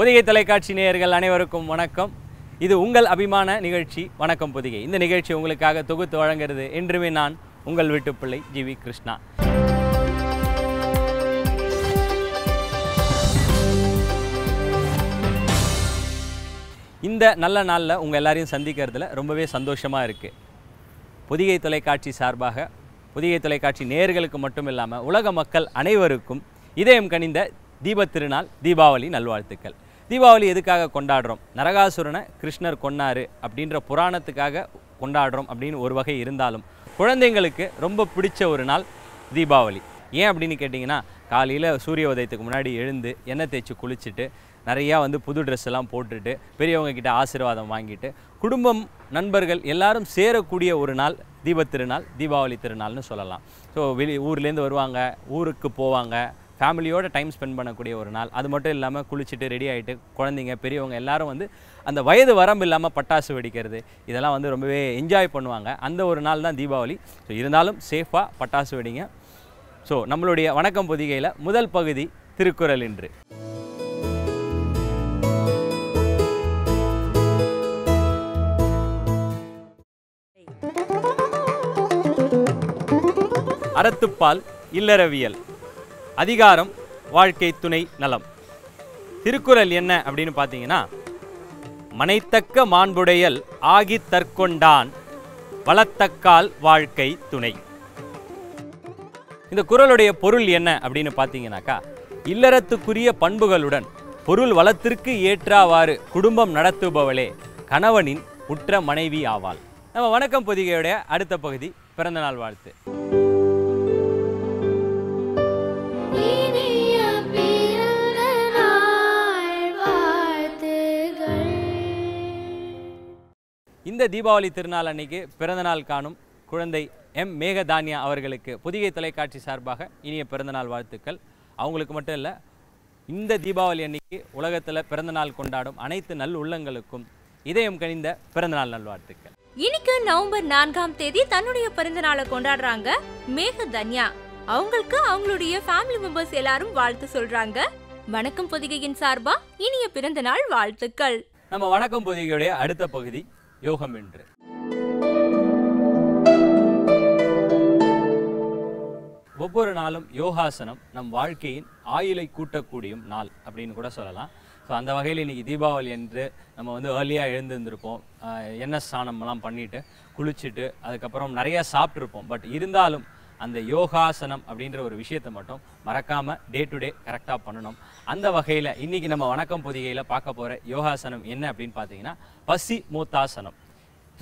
பொதிகை தொலைக்காட்சி நேயர்கள் அனைவருக்கும் வணக்கம் இது உங்கள் அபிமான நிகழ்ச்சி வணக்கம் பொதிகை இந்த நிகழ்ச்சி உங்களுக்காக தொகுத்து வழங்குறது என்றுமே நான் உங்கள் வீட்டுப்பிள்ளை ஜி வி கிருஷ்ணா இந்த நல்ல நாளில் உங்கள் எல்லாரையும் சந்திக்கிறதுல ரொம்பவே சந்தோஷமாக இருக்குது பொதிகை தொலைக்காட்சி சார்பாக புதிய தொலைக்காட்சி நேயர்களுக்கு மட்டும் இல்லாமல் உலக மக்கள் அனைவருக்கும் இதயம் கனிந்த தீபத் திருநாள் தீபாவளி நல்வாழ்த்துக்கள் தீபாவளி எதுக்காக கொண்டாடுறோம் நரகாசுரனை கிருஷ்ணர் கொன்னாரு அப்படின்ற புராணத்துக்காக கொண்டாடுறோம் அப்படின்னு ஒரு வகை இருந்தாலும் குழந்தைங்களுக்கு ரொம்ப பிடிச்ச ஒரு நாள் தீபாவளி ஏன் அப்படின்னு கேட்டிங்கன்னா காலையில் சூரிய உதயத்துக்கு முன்னாடி எழுந்து எண்ணெய் தேய்ச்சி குளிச்சுட்டு நிறையா வந்து புது ட்ரெஸ் எல்லாம் போட்டுட்டு பெரியவங்க கிட்ட ஆசீர்வாதம் வாங்கிட்டு குடும்பம் நண்பர்கள் எல்லாரும் சேரக்கூடிய ஒரு நாள் தீபத் திருநாள் தீபாவளி திருநாள்னு சொல்லலாம் ஸோ வெளி ஊர்லேருந்து வருவாங்க ஊருக்கு போவாங்க ஃபேமிலியோட டைம் ஸ்பெண்ட் பண்ணக்கூடிய ஒரு நாள் அது மட்டும் இல்லாமல் குளிச்சுட்டு ரெடி ஆகிட்டு குழந்தைங்க பெரியவங்க எல்லாரும் வந்து அந்த வயது வரம்பு இல்லாமல் பட்டாசு வெடிக்கிறது இதெல்லாம் வந்து ரொம்பவே என்ஜாய் பண்ணுவாங்க அந்த ஒரு நாள் தான் தீபாவளி ஸோ இருந்தாலும் சேஃபாக பட்டாசு வெடிங்க ஸோ நம்மளுடைய வணக்கம் பொதிகையில் முதல் பகுதி திருக்குறள் இன்று அறத்துப்பால் இல்லறவியல் அதிகாரம் வாழ்க்கை துணை நலம் திருக்குறள் என்ன அப்படின்னு பார்த்தீங்கன்னா மனைத்தக்க மாண்புடையல் ஆகி தற்கொண்டான் வளத்தக்கால் வாழ்க்கை துணை இந்த குரலுடைய பொருள் என்ன அப்படின்னு பார்த்தீங்கன்னாக்கா இல்லறத்துக்குரிய பண்புகளுடன் பொருள் வளத்திற்கு ஏற்றாவாறு குடும்பம் நடத்துபவளே கணவனின் உற்ற மனைவி ஆவாள் நம்ம வணக்கம் பொதிகையுடைய அடுத்த பகுதி பிறந்தநாள் வாழ்த்து இந்த தீபாவளி திருநாள் அன்னைக்கு பிறந்தநாள் காணும் குழந்தை எம் மேகதானியா அவர்களுக்கு புதிகை தொலைக்காட்சி சார்பாக இனிய பிறந்தநாள் வாழ்த்துக்கள் அவங்களுக்கு மட்டும் இல்லை இந்த தீபாவளி அன்னைக்கு உலகத்தில் பிறந்தநாள் கொண்டாடும் அனைத்து நல் உள்ளங்களுக்கும் இதயம் கணிந்த பிறந்தநாள் நல்வாழ்த்துக்கள் இன்னைக்கு நவம்பர் நான்காம் தேதி தன்னுடைய பிறந்த நாளை கொண்டாடுறாங்க மேகதன்யா அவங்களுக்கு அவங்களுடைய ஃபேமிலி மெம்பர்ஸ் எல்லாரும் வாழ்த்து சொல்றாங்க வணக்கம் பொதிகையின் சார்பா இனிய பிறந்தநாள் வாழ்த்துக்கள் நம்ம வணக்கம் பொதிகையுடைய அடுத்த பகுதி யோகம் என்று ஒவ்வொரு நாளும் யோகாசனம் நம் வாழ்க்கையின் ஆயுளை கூட்டக்கூடியும் நாள் அப்படின்னு கூட சொல்லலாம் ஸோ அந்த வகையில் இன்றைக்கி தீபாவளி என்று நம்ம வந்து ஏர்லியாக எழுந்திருந்திருப்போம் எண்ணெய் ஸ்நானம்லாம் பண்ணிவிட்டு குளிச்சுட்டு அதுக்கப்புறம் நிறையா சாப்பிட்ருப்போம் பட் இருந்தாலும் அந்த யோகாசனம் அப்படின்ற ஒரு விஷயத்தை மட்டும் மறக்காமல் டே டு டே கரெக்டாக பண்ணணும் அந்த வகையில் இன்றைக்கி நம்ம வணக்கம் பொதிகையில் பார்க்க போகிற யோகாசனம் என்ன அப்படின்னு பார்த்தீங்கன்னா பசி மூத்தாசனம்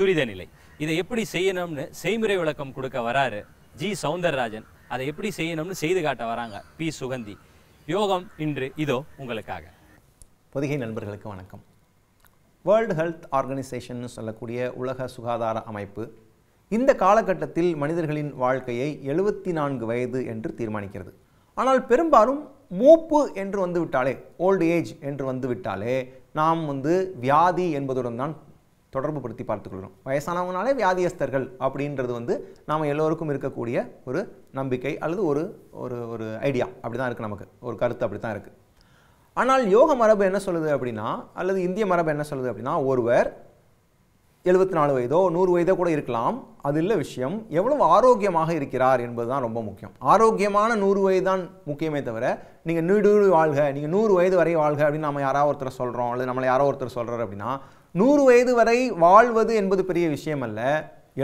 துரித நிலை இதை எப்படி செய்யணும்னு செய்முறை விளக்கம் கொடுக்க வராரு ஜி சவுந்தரராஜன் அதை எப்படி செய்யணும்னு செய்து காட்ட வராங்க பி சுகந்தி யோகம் இன்று இதோ உங்களுக்காக பொதிகை நண்பர்களுக்கு வணக்கம் வேர்ல்டு ஹெல்த் ஆர்கனைசேஷன் சொல்லக்கூடிய உலக சுகாதார அமைப்பு இந்த காலகட்டத்தில் மனிதர்களின் வாழ்க்கையை எழுபத்தி நான்கு வயது என்று தீர்மானிக்கிறது ஆனால் பெரும்பாலும் மூப்பு என்று வந்துவிட்டாலே ஓல்டு ஏஜ் என்று வந்துவிட்டாலே நாம் வந்து வியாதி என்பதுடன் தான் தொடர்பு படுத்தி பார்த்துக்கொள்கிறோம் வயசானவங்களாலே வியாதியஸ்தர்கள் அப்படின்றது வந்து நாம் எல்லோருக்கும் இருக்கக்கூடிய ஒரு நம்பிக்கை அல்லது ஒரு ஒரு ஒரு ஐடியா அப்படி தான் இருக்குது நமக்கு ஒரு கருத்து அப்படி தான் இருக்குது ஆனால் யோக மரபு என்ன சொல்லுது அப்படின்னா அல்லது இந்திய மரபு என்ன சொல்லுது அப்படின்னா ஒருவர் எழுபத்தி நாலு வயதோ நூறு வயதோ கூட இருக்கலாம் அது இல்லை விஷயம் எவ்வளவு ஆரோக்கியமாக இருக்கிறார் என்பது தான் ரொம்ப முக்கியம் ஆரோக்கியமான நூறு வயது தான் முக்கியமே தவிர நீங்கள் நீடூழி வாழ்க நீங்கள் நூறு வயது வரை வாழ்க அப்படின்னு நம்ம யாராவது ஒருத்தர் சொல்கிறோம் அல்லது நம்மளை யாரோ ஒருத்தர் சொல்கிறார் அப்படின்னா நூறு வயது வரை வாழ்வது என்பது பெரிய விஷயம் அல்ல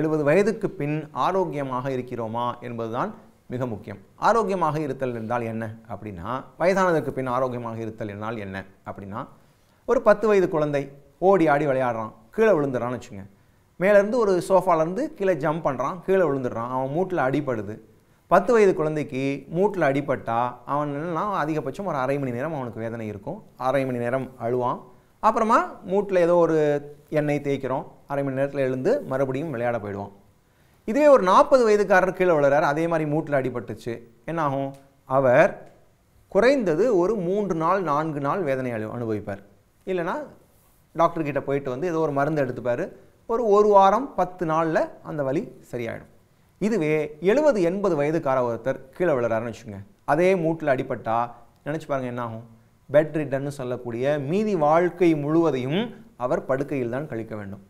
எழுபது வயதுக்கு பின் ஆரோக்கியமாக இருக்கிறோமா என்பதுதான் மிக முக்கியம் ஆரோக்கியமாக இருத்தல் என்றால் என்ன அப்படின்னா வயதானதற்கு பின் ஆரோக்கியமாக இருத்தல் என்றால் என்ன அப்படின்னா ஒரு பத்து வயது குழந்தை ஓடி ஆடி விளையாடுறான் கீழே விழுந்துடுறான்னு வச்சுங்க மேலேருந்து ஒரு சோஃபாலேருந்து கீழே ஜம்ப் பண்ணுறான் கீழே விழுந்துடுறான் அவன் மூட்டில் அடிப்படுது பத்து வயது குழந்தைக்கு மூட்டில் அடிப்பட்டால் அவன் என்னன்னா அதிகபட்சம் ஒரு அரை மணி நேரம் அவனுக்கு வேதனை இருக்கும் அரை மணி நேரம் அழுவான் அப்புறமா மூட்டில் ஏதோ ஒரு எண்ணெய் தேய்க்கிறோம் அரை மணி நேரத்தில் எழுந்து மறுபடியும் விளையாட போயிடுவான் இதுவே ஒரு நாற்பது வயதுக்காரர் கீழே விழுறாரு அதே மாதிரி மூட்டில் அடிபட்டுச்சு என்னாகும் அவர் குறைந்தது ஒரு மூன்று நாள் நான்கு நாள் வேதனை அனுபவிப்பார் இல்லைனா டாக்டர்கிட்ட போயிட்டு வந்து ஏதோ ஒரு மருந்து எடுத்துப்பார் ஒரு ஒரு வாரம் பத்து நாளில் அந்த வலி சரியாயிடும் இதுவே எழுபது எண்பது வயதுக்கார ஒருத்தர் கீழே விழுறாருன்னு வச்சுக்கோங்க அதே மூட்டில் அடிப்பட்டால் நினச்சி பாருங்கள் என்ன ஆகும் பெட் சொல்லக்கூடிய மீதி வாழ்க்கை முழுவதையும் அவர் படுக்கையில் தான் கழிக்க வேண்டும்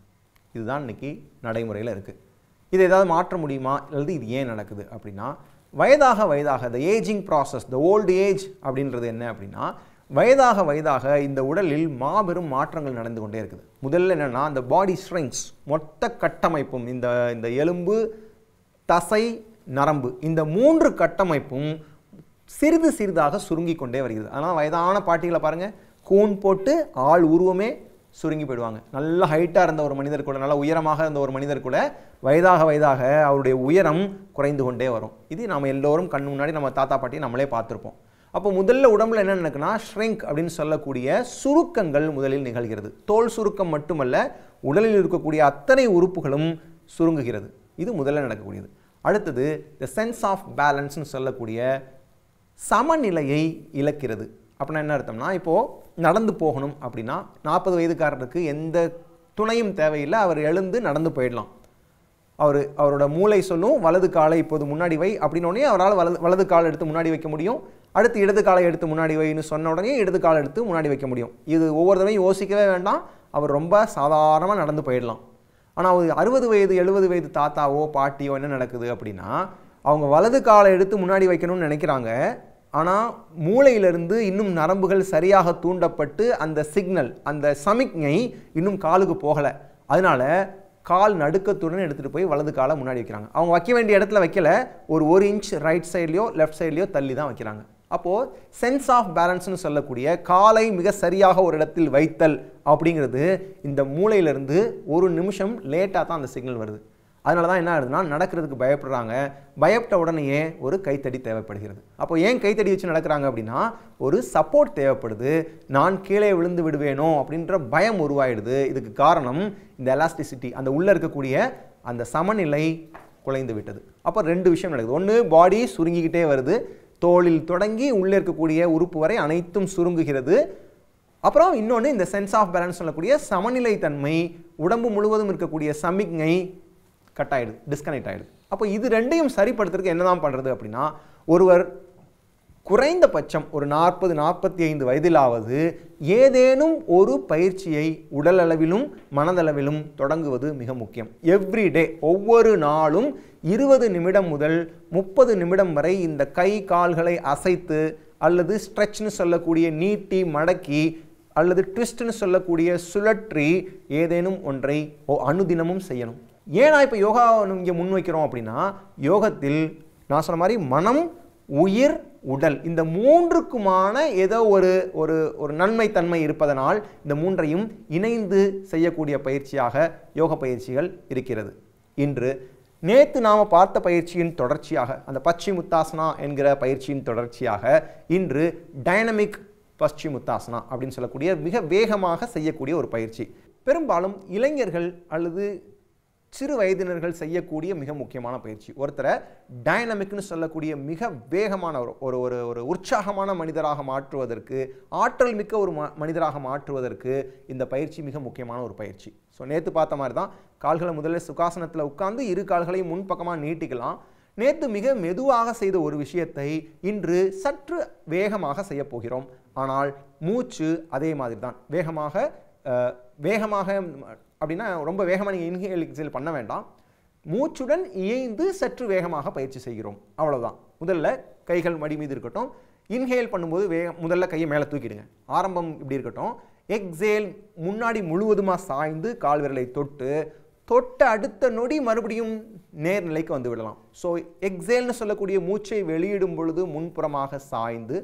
இதுதான் இன்றைக்கி நடைமுறையில் இருக்குது இது ஏதாவது மாற்ற முடியுமா அல்லது இது ஏன் நடக்குது அப்படின்னா வயதாக வயதாக the ageing process the old age அப்படின்றது என்ன அப்படின்னா வயதாக வயதாக இந்த உடலில் மாபெரும் மாற்றங்கள் நடந்து கொண்டே இருக்குது முதல்ல என்னென்னா இந்த பாடி ஸ்ட்ரெங்ஸ் மொத்த கட்டமைப்பும் இந்த இந்த எலும்பு தசை நரம்பு இந்த மூன்று கட்டமைப்பும் சிறிது சிறிதாக சுருங்கி கொண்டே வருகிறது ஆனால் வயதான பாட்டிகளை பாருங்கள் கூன் போட்டு ஆள் உருவமே சுருங்கி போயிடுவாங்க நல்ல ஹைட்டாக இருந்த ஒரு மனிதர் கூட நல்ல உயரமாக இருந்த ஒரு மனிதர் கூட வயதாக வயதாக அவருடைய உயரம் குறைந்து கொண்டே வரும் இது நம்ம எல்லோரும் கண் முன்னாடி நம்ம தாத்தா பாட்டி நம்மளே பார்த்துருப்போம் அப்போ முதல்ல உடம்புல என்ன நடக்குன்னா ஷ்ரிங்க் அப்படின்னு சொல்லக்கூடிய சுருக்கங்கள் முதலில் நிகழ்கிறது தோல் சுருக்கம் மட்டுமல்ல உடலில் இருக்கக்கூடிய அத்தனை உறுப்புகளும் சுருங்குகிறது இது முதல்ல நடக்கக்கூடியது அடுத்தது த சென்ஸ் ஆஃப் பேலன்ஸ்னு சொல்லக்கூடிய சமநிலையை இழக்கிறது அப்படின்னா என்ன அர்த்தம்னா இப்போது நடந்து போகணும் அப்படின்னா நாற்பது வயதுக்காரருக்கு எந்த துணையும் தேவையில்லை அவர் எழுந்து நடந்து போயிடலாம் அவர் அவரோட மூளை சொல்லும் வலது காலை இப்போது முன்னாடி வை அப்படின்னோடனே அவரால் வலது வலது காலை எடுத்து முன்னாடி வைக்க முடியும் அடுத்து இடது காலை எடுத்து முன்னாடி வைன்னு சொன்ன உடனே இடது காலை எடுத்து முன்னாடி வைக்க முடியும் இது ஒவ்வொரு தடவையும் யோசிக்கவே வேண்டாம் அவர் ரொம்ப சாதாரணமாக நடந்து போயிடலாம் ஆனால் அவர் அறுபது வயது எழுபது வயது தாத்தாவோ பாட்டியோ என்ன நடக்குது அப்படின்னா அவங்க வலது காலை எடுத்து முன்னாடி வைக்கணும்னு நினைக்கிறாங்க ஆனால் மூளையிலிருந்து இன்னும் நரம்புகள் சரியாக தூண்டப்பட்டு அந்த சிக்னல் அந்த சமிக்ஞை இன்னும் காலுக்கு போகலை அதனால் கால் நடுக்கத்துடன் எடுத்துகிட்டு போய் வலது காலை முன்னாடி வைக்கிறாங்க அவங்க வைக்க வேண்டிய இடத்துல வைக்கல ஒரு ஒரு இன்ச் ரைட் சைட்லேயோ லெஃப்ட் சைட்லேயோ தள்ளி தான் வைக்கிறாங்க அப்போது சென்ஸ் ஆஃப் பேலன்ஸ்னு சொல்லக்கூடிய காலை மிக சரியாக ஒரு இடத்தில் வைத்தல் அப்படிங்கிறது இந்த மூளையிலேருந்து ஒரு நிமிஷம் லேட்டாக தான் அந்த சிக்னல் வருது அதனால தான் என்ன ஆகுதுன்னா நடக்கிறதுக்கு பயப்படுறாங்க பயப்பட்ட உடனேயே ஒரு கைத்தடி தேவைப்படுகிறது அப்போ ஏன் கைத்தடி வச்சு நடக்கிறாங்க அப்படின்னா ஒரு சப்போர்ட் தேவைப்படுது நான் கீழே விழுந்து விடுவேனோ அப்படின்ற பயம் உருவாயிடுது இதுக்கு காரணம் இந்த எலாஸ்டிசிட்டி அந்த உள்ளே இருக்கக்கூடிய அந்த சமநிலை குலைந்து விட்டது அப்போ ரெண்டு விஷயம் நடக்குது ஒன்று பாடி சுருங்கிக்கிட்டே வருது தோளில் தொடங்கி உள்ளே இருக்கக்கூடிய உறுப்பு வரை அனைத்தும் சுருங்குகிறது அப்புறம் இன்னொன்று இந்த சென்ஸ் ஆஃப் பேலன்ஸ் சொல்லக்கூடிய சமநிலை தன்மை உடம்பு முழுவதும் இருக்கக்கூடிய சமிக்ஞை கட் ஆகிடுது டிஸ்கனெக்ட் ஆகிடுது அப்போ இது ரெண்டையும் சரிப்படுத்துறதுக்கு என்ன தான் பண்ணுறது அப்படின்னா ஒருவர் குறைந்தபட்சம் ஒரு நாற்பது நாற்பத்தி ஐந்து வயதிலாவது ஏதேனும் ஒரு பயிற்சியை உடலளவிலும் மனதளவிலும் தொடங்குவது மிக முக்கியம் எவ்ரிடே ஒவ்வொரு நாளும் இருபது நிமிடம் முதல் முப்பது நிமிடம் வரை இந்த கை கால்களை அசைத்து அல்லது ஸ்ட்ரெச்னு சொல்லக்கூடிய நீட்டி மடக்கி அல்லது ட்விஸ்ட்னு சொல்லக்கூடிய சுழற்றி ஏதேனும் ஒன்றை அனுதினமும் செய்யணும் ஏன்னா இப்போ யோகா இங்கே முன்வைக்கிறோம் அப்படின்னா யோகத்தில் நான் சொன்ன மாதிரி மனம் உயிர் உடல் இந்த மூன்றுக்குமான ஏதோ ஒரு ஒரு ஒரு நன்மை தன்மை இருப்பதனால் இந்த மூன்றையும் இணைந்து செய்யக்கூடிய பயிற்சியாக யோக பயிற்சிகள் இருக்கிறது இன்று நேற்று நாம் பார்த்த பயிற்சியின் தொடர்ச்சியாக அந்த பச்சி முத்தாசனா என்கிற பயிற்சியின் தொடர்ச்சியாக இன்று டைனமிக் பச்சி முத்தாசனா அப்படின்னு சொல்லக்கூடிய மிக வேகமாக செய்யக்கூடிய ஒரு பயிற்சி பெரும்பாலும் இளைஞர்கள் அல்லது சிறு வயதினர்கள் செய்யக்கூடிய மிக முக்கியமான பயிற்சி ஒருத்தரை டைனமிக்னு சொல்லக்கூடிய மிக வேகமான ஒரு ஒரு ஒரு உற்சாகமான மனிதராக மாற்றுவதற்கு ஆற்றல் மிக்க ஒரு மனிதராக மாற்றுவதற்கு இந்த பயிற்சி மிக முக்கியமான ஒரு பயிற்சி ஸோ நேற்று பார்த்த மாதிரி தான் கால்களை முதல்ல சுகாசனத்தில் உட்கார்ந்து இரு கால்களையும் முன்பக்கமாக நீட்டிக்கலாம் நேற்று மிக மெதுவாக செய்த ஒரு விஷயத்தை இன்று சற்று வேகமாக செய்ய போகிறோம் ஆனால் மூச்சு அதே மாதிரி தான் வேகமாக வேகமாக அப்படின்னா ரொம்ப வேகமாக நீங்கள் இன்ஹேல் எக்ஸேல் பண்ண வேண்டாம் மூச்சுடன் இயைந்து சற்று வேகமாக பயிற்சி செய்கிறோம் அவ்வளோதான் முதல்ல கைகள் மடி மீது இருக்கட்டும் இன்ஹேல் பண்ணும்போது வே முதல்ல கையை மேலே தூக்கிடுங்க ஆரம்பம் இப்படி இருக்கட்டும் எக்ஸேல் முன்னாடி முழுவதுமாக சாய்ந்து கால் விரலை தொட்டு தொட்ட அடுத்த நொடி மறுபடியும் நேர்நிலைக்கு வந்து விடலாம் ஸோ எக்ஸேல்னு சொல்லக்கூடிய மூச்சை வெளியிடும் பொழுது முன்புறமாக சாய்ந்து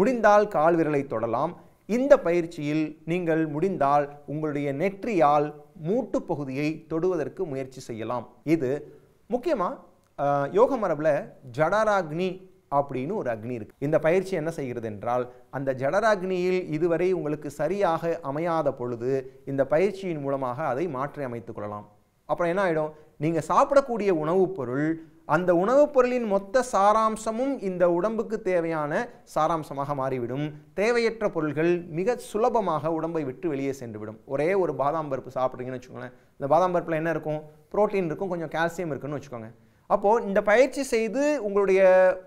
முடிந்தால் கால் விரலை தொடலாம் இந்த பயிற்சியில் நீங்கள் முடிந்தால் உங்களுடைய நெற்றியால் மூட்டு பகுதியை தொடுவதற்கு முயற்சி செய்யலாம் இது முக்கியமாக யோக மரபில் ஜடராக்னி அப்படின்னு ஒரு அக்னி இருக்குது இந்த பயிற்சி என்ன செய்கிறது என்றால் அந்த ஜடராக்னியில் இதுவரை உங்களுக்கு சரியாக அமையாத பொழுது இந்த பயிற்சியின் மூலமாக அதை மாற்றி அமைத்துக் கொள்ளலாம் அப்புறம் என்ன ஆகிடும் நீங்கள் சாப்பிடக்கூடிய உணவுப் பொருள் அந்த உணவுப் பொருளின் மொத்த சாராம்சமும் இந்த உடம்புக்கு தேவையான சாராம்சமாக மாறிவிடும் தேவையற்ற பொருள்கள் மிக சுலபமாக உடம்பை விட்டு வெளியே சென்றுவிடும் ஒரே ஒரு பாதாம் பருப்பு சாப்பிட்றீங்கன்னு வச்சுக்கோங்களேன் இந்த பாதாம் பருப்பில் என்ன இருக்கும் ப்ரோட்டீன் இருக்கும் கொஞ்சம் கால்சியம் இருக்குன்னு வச்சுக்கோங்க அப்போது இந்த பயிற்சி செய்து உங்களுடைய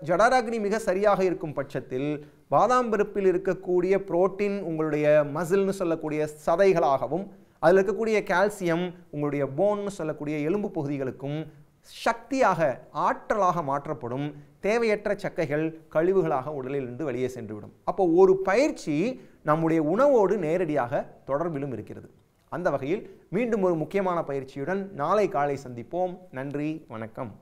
ஜடராகினி மிக சரியாக இருக்கும் பட்சத்தில் பாதாம் பருப்பில் இருக்கக்கூடிய புரோட்டீன் உங்களுடைய மசில்னு சொல்லக்கூடிய சதைகளாகவும் அதில் இருக்கக்கூடிய கால்சியம் உங்களுடைய போன்னு சொல்லக்கூடிய எலும்பு பகுதிகளுக்கும் சக்தியாக ஆற்றலாக மாற்றப்படும் தேவையற்ற சக்கைகள் கழிவுகளாக உடலில் இருந்து வெளியே சென்றுவிடும் அப்போ ஒரு பயிற்சி நம்முடைய உணவோடு நேரடியாக தொடர்பிலும் இருக்கிறது அந்த வகையில் மீண்டும் ஒரு முக்கியமான பயிற்சியுடன் நாளை காலை சந்திப்போம் நன்றி வணக்கம்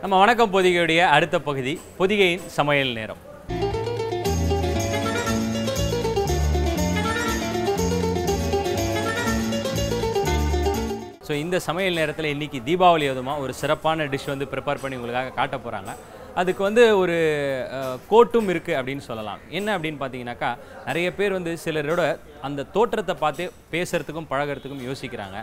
நம்ம வணக்கம் பொதிகையுடைய அடுத்த பகுதி பொதிகையின் சமையல் நேரம் ஸோ இந்த சமையல் நேரத்தில் இன்றைக்கி தீபாவளி விதமாக ஒரு சிறப்பான டிஷ் வந்து ப்ரிப்பேர் பண்ணி உங்களுக்காக காட்ட போகிறாங்க அதுக்கு வந்து ஒரு கோட்டும் இருக்குது அப்படின்னு சொல்லலாம் என்ன அப்படின்னு பார்த்தீங்கன்னாக்கா நிறைய பேர் வந்து சிலரோட அந்த தோற்றத்தை பார்த்து பேசுகிறதுக்கும் பழகிறதுக்கும் யோசிக்கிறாங்க